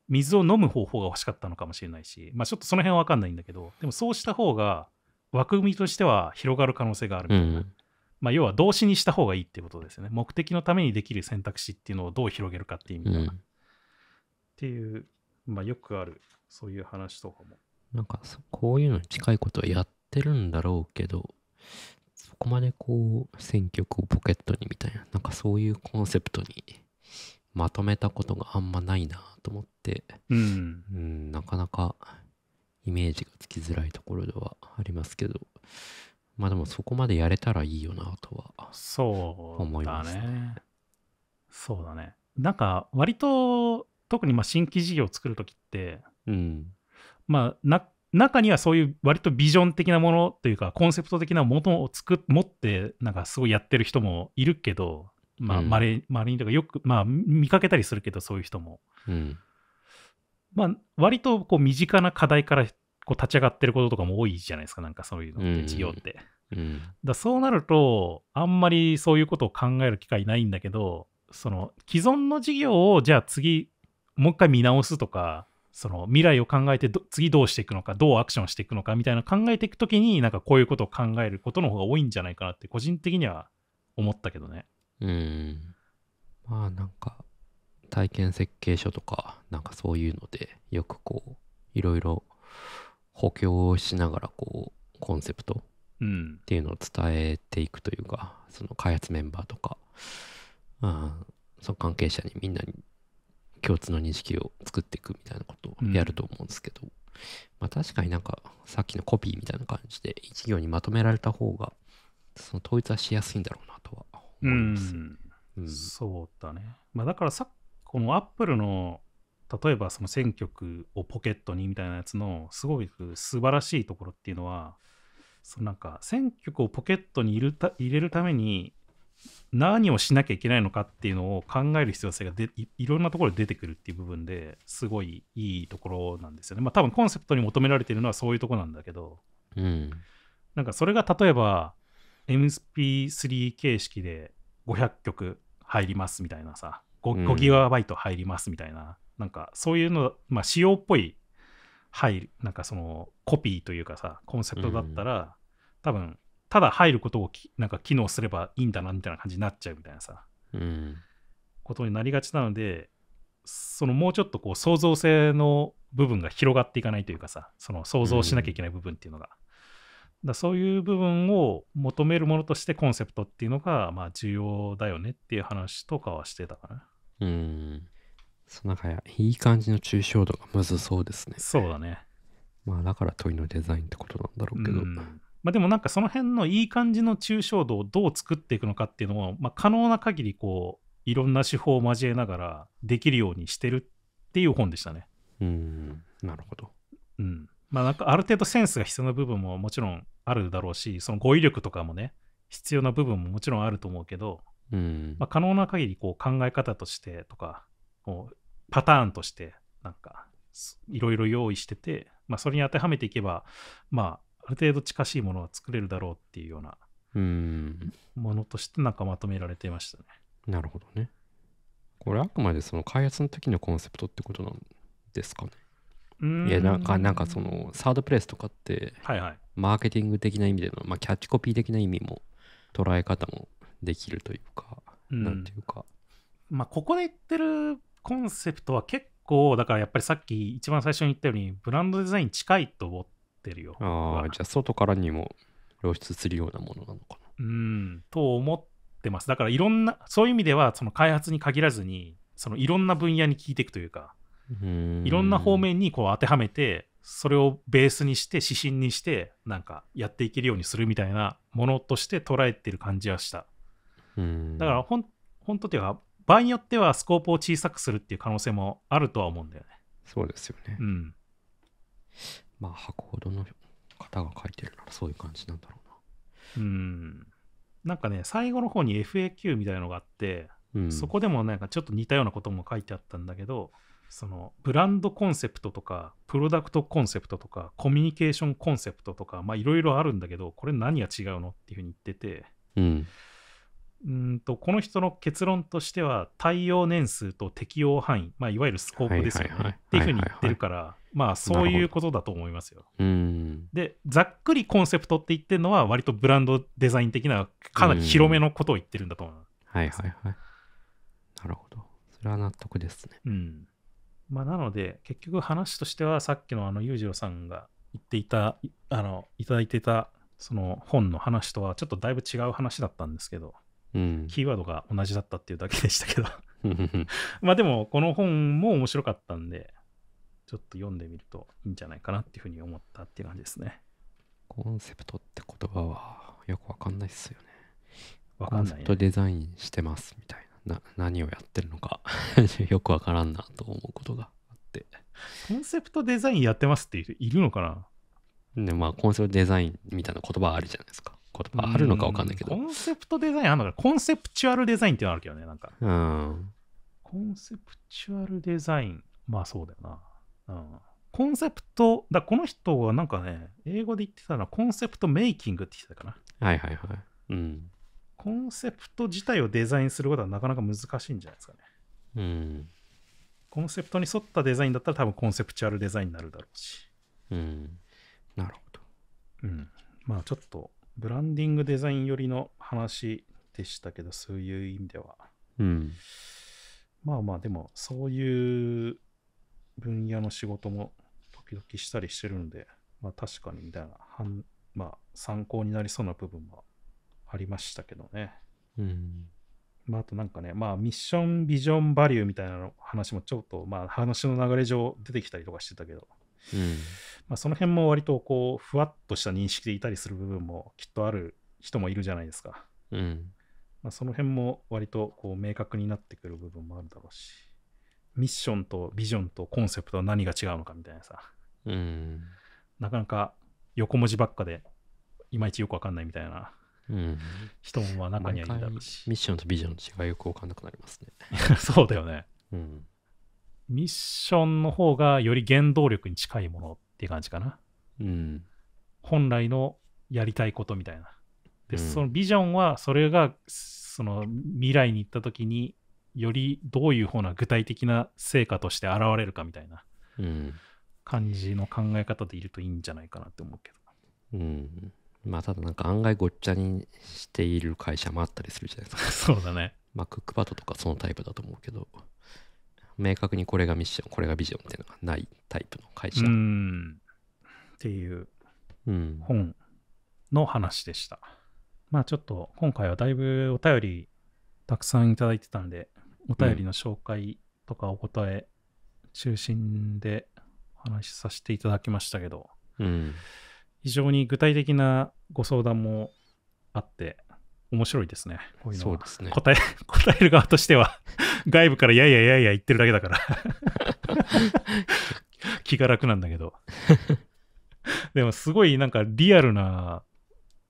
S2: 水を飲む方法が欲しかったのかもしれないし、まあ、ちょっとその辺は分かんないんだけどでもそうした方が枠組みとしては広がる可能性があるみたいな、うん、まあ、要は動詞にした方がいいっていうことですね目的のためにできる選択肢っていうのをどう広げるかっていう意味だな、うん、っていう、まあ、よくあるそういう話とかも
S1: なんかこういうのに近いことはやってるんだろうけどこまでこう選曲をポケットにみたいななんかそういうコンセプトにまとめたことがあんまないなと思って、うん、うん、なかなかイメージがつきづらいところではありますけどまあでもそこまでやれたらいいよな
S2: とは思いますね。そうだね。そうだねなんか割と特にまあ新規事業を作るときって、うん、まあな中にはそういう割とビジョン的なものというかコンセプト的なものを作持ってなんかすごいやってる人もいるけどまあ、うん、稀にとかよく、まあ、見かけたりするけどそういう人も、うん、まあ、割とこう身近な課題からこう立ち上がってることとかも多いじゃないですかなんかそういうのって事業って。うん、だそうなるとあんまりそういうことを考える機会ないんだけどその既存の事業をじゃあ次もう一回見直すとかその未来を考えて次どうしていくのか、どうアクションしていくのかみたいな考えていくときに、なんかこういうことを考えることの方が多いんじゃないかなって、個人的には思ったけどね。
S1: うん。
S2: まあなんか、
S1: 体験設計書とか、なんかそういうので、よくこう、いろいろ補強しながら、こう、コンセプトっていうのを伝えていくというか、うん、その開発メンバーとか、うん、その関係者にみんなに共通の認識を作っていくみたいなことをやると思うんですけど、うん、まあ、確かになんかさっきのコピーみたいな感じで一行にまとめられた方がその統一はしやすいんだろうなとは
S2: 思います。うんそうだね、まあ、だからさこのアップルの例えばその選挙区をポケットにみたいなやつのすごく素晴らしいところっていうのはそのなんか選挙区をポケットに入れるために何をしなきゃいけないのかっていうのを考える必要性がでいろんなところで出てくるっていう部分ですごいいいところなんですよね。まあ多分コンセプトに求められてるのはそういうとこなんだけど、うん、なんかそれが例えば MP3 形式で500曲入りますみたいなさ 5, 5ギガバイト入りますみたいな、うん、なんかそういうの、まあ、仕様っぽい入るなんかそのコピーというかさコンセプトだったら、うん、多分ただ入ることをなんか機能すればいいんだなみたいな感じになっちゃうみたいなさ、うん、ことになりがちなのでそのもうちょっとこう創造性の部分が広がっていかないというかさその想像しなきゃいけない部分っていうのが、うん、だそういう部分を求めるものとしてコンセプトっていうのがまあ重要だよねっていう話とかはしてたかな
S1: うんそなんかいい感じの抽象度がむずそうですねそうだねまあだから問いのデザインってことなんだろうけど、う
S2: んまあ、でもなんかその辺のいい感じの抽象度をどう作っていくのかっていうのを、まあ、可能な限りこういろんな手法を交えながらできるようにしてるっていう本でしたね。うんなるほど。うんまあ、なんかある程度センスが必要な部分ももちろんあるだろうしその語彙力とかもね必要な部分ももちろんあると思うけど、うんまあ、可能な限りこり考え方としてとかパターンとしてなんかいろいろ用意してて、まあ、それに当てはめていけばまあある程度近しいものは作れるだろうっていうようなものとしてなんかまとめられていましたね。なるほどね。
S1: これあくまでその開発の時のコンセプトってことなんですかね。いやなんかなんかそのサードプレスとかって、はいはい、マーケティング的な意味での、まあ、キャッチコピー的な意味も捉え方もできるというか、うん、なんていう
S2: か。まあここで言ってるコンセプトは結構だからやっぱりさっき一番最初に言ったようにブランドデザイン近いと思ってってるよ。
S1: ああ、じゃあ外からにも露出するようなものなのかな。
S2: うん、と思ってます。だからいろんな、そういう意味では、その開発に限らずに、そのいろんな分野に効いていくというか、ういろんな方面にこう当てはめて、それをベースにして、指針にして、なんかやっていけるようにするみたいなものとして捉えてる感じはした。うんだからほん、本当っていうか、場合によってはスコープを小さくするっていう可能性もあるとは思うんだよね。そうですよね。うん。まあ箱ほど
S1: の方が書いてるならそういう感じなんだろ
S2: うなうんなんかね最後の方に FAQ みたいなのがあって、うん、そこでもなんかちょっと似たようなことも書いてあったんだけどそのブランドコンセプトとかプロダクトコンセプトとかコミュニケーションコンセプトとかまあいろいろあるんだけどこれ何が違うのっていうふうに言ってて、うん、うんとこの人の結論としては対応年数と適用範囲、まあ、いわゆるスコープですよね、はいはいはい、っていうふうに言ってるから、はいはいはい、まあそういうことだと思いますよ。でざっくりコンセプトって言ってるのは割とブランドデザイン的なかなり広めのことを言ってるんだと思う。
S1: はいはいはい。なるほど。それは納得ですね。う
S2: んまあ、なので結局話としてはさっきのあの裕次郎さんが言っていたあのいただいてたその本の話とはちょっとだいぶ違う話だったんですけど。キーワードが同じだったっていうだけでしたけど まあでもこの本も面白かったんでちょっと読んでみるといいんじゃないかなっていうふうに思ったっていう感じですね
S1: コンセプトって言葉はよくわかんないっすよねわかんない、ね、コンセプトデザインしてますみたいなな何をやってるのか よくわからんなと思うことがあって
S2: コンセプトデザインやってますっていう人いるのかなでまあコンセプトデザインみたいな言葉あるじゃないですか言葉あるのか分かんないけど。コンセプトデザインあるのか、コンセプチュアルデザインっていうのあるけどね、なんか。うん。コンセプチュアルデザイン、まあそうだよな。うん。コンセプト、だこの人はなんかね、英語で言ってたのはコンセプトメイキングって言ってたか
S1: な。はいはいはい。うん。
S2: コンセプト自体をデザインすることはなかなか難しいんじゃないですかね。うん。コンセプトに沿ったデザインだったら多分コンセプチュアルデザインになるだろうし。うん。なるほど。うん。まあちょっとブランディングデザイン寄りの話でしたけど、そういう意味では。うん、まあまあ、でも、そういう分野の仕事も時々したりしてるんで、まあ確かにみたいな、はんまあ、参考になりそうな部分もありましたけどね。うん。まあ、あとなんかね、まあ、ミッション、ビジョン、バリューみたいな話もちょっと、まあ、話の流れ上出てきたりとかしてたけど、うん、まあ、その辺も割とこうふわっとした認識でいたりする部分もきっとある人もいるじゃないですか、うんまあ、その辺も割とこう明確になってくる部分もあるだろうしミッションとビジョンとコンセプトは何が違うのかみたいなさ、うん、なかなか横文字ばっかでいまいちよくわかんないみたいなうん、人も中にはいるだろ
S1: うし。ミッションとビジョンの違いよく分かんなくなりますね。そうだよね。うん、
S2: ミッションの方がより原動力に近いものっていう感じかな。うん、本来のやりたいことみたいな。で、うん、そのビジョンはそれがその未来に行った時によりどういう方な具体的な成果として現れるかみたいな感じの考え方でいるといいんじゃないかなって思うけど。うん、
S1: まあただなんか案外ごっちゃにしている会社もあったりするじゃないですか。そうだね。まあクックパッドとかそのタイプだと思うけど。明確にこれがミッションこれがビジョンっていうのがないタイプの会社
S2: っていう本の話でした、うん、まあちょっと今回はだいぶお便りたくさんいただいてたんでお便りの紹介とかお答え中心でお話しさせていただきましたけど、うん、非常に具体的なご相談もあって面白いですねこういうのは、ね、答え 答える側としては外部からやいやいやいや言ってるだけだから 気が楽なんだけど。でもすごいなんかリアルな、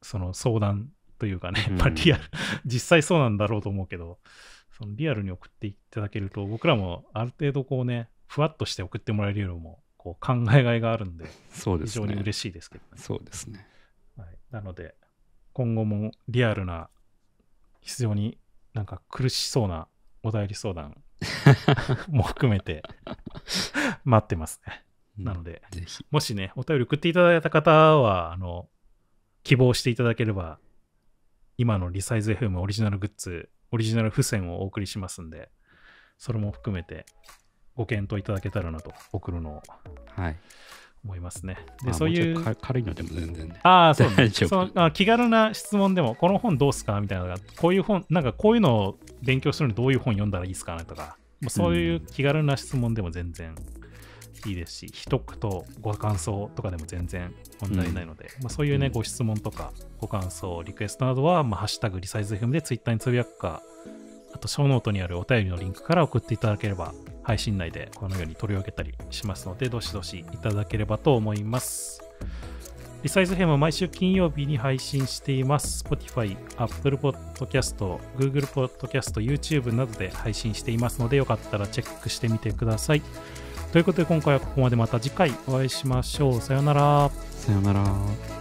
S2: その相談というかね、うん、まあリアル、実際そうなんだろうと思うけど、そのリアルに送っていただけると、僕らもある程度こうね、ふわっとして送ってもらえるよりも、こう考えがいがあるんで、非常に嬉しいですけどね。そうですね。はい、なので、今後もリアルな、非常になんか苦しそうなお便り相談 も含めて待ってますね。なので、うん、もしね、お便り送っていただいた方は、あの、希望していただければ、今のリサイズ FM オリジナルグッズ、オリジナル付箋をお送りしますんで、それも含めてご検討いただけたらなと、送るのを。はい。思いますね。で、そういう。軽いのでも全然、ね、ああ、そう、ね、そうあ気軽な質問でも、この本どうすかみたいなのが、こういう本、なんかこういうのを勉強するのにどういう本読んだらいいですかねとか、もうそういう気軽な質問でも全然いいですし、一言ご感想とかでも全然問題ないので、うん、まあ、そういうね、ご質問とか、ご感想、リクエストなどは、まあ、ハッシュタグリサイズ FM で t w i t t につぶやくか、あと、ショーノートにあるお便りのリンクから送っていただければ配信内でこのように取り分けたりしますので、どしどしいただければと思います。リサイズ編は毎週金曜日に配信しています。Spotify、Apple Podcast、Google Podcast、YouTube などで配信していますので、よかったらチェックしてみてください。ということで今回はここまでまた次回お会いしましょう。さようなら。さ
S1: よなら。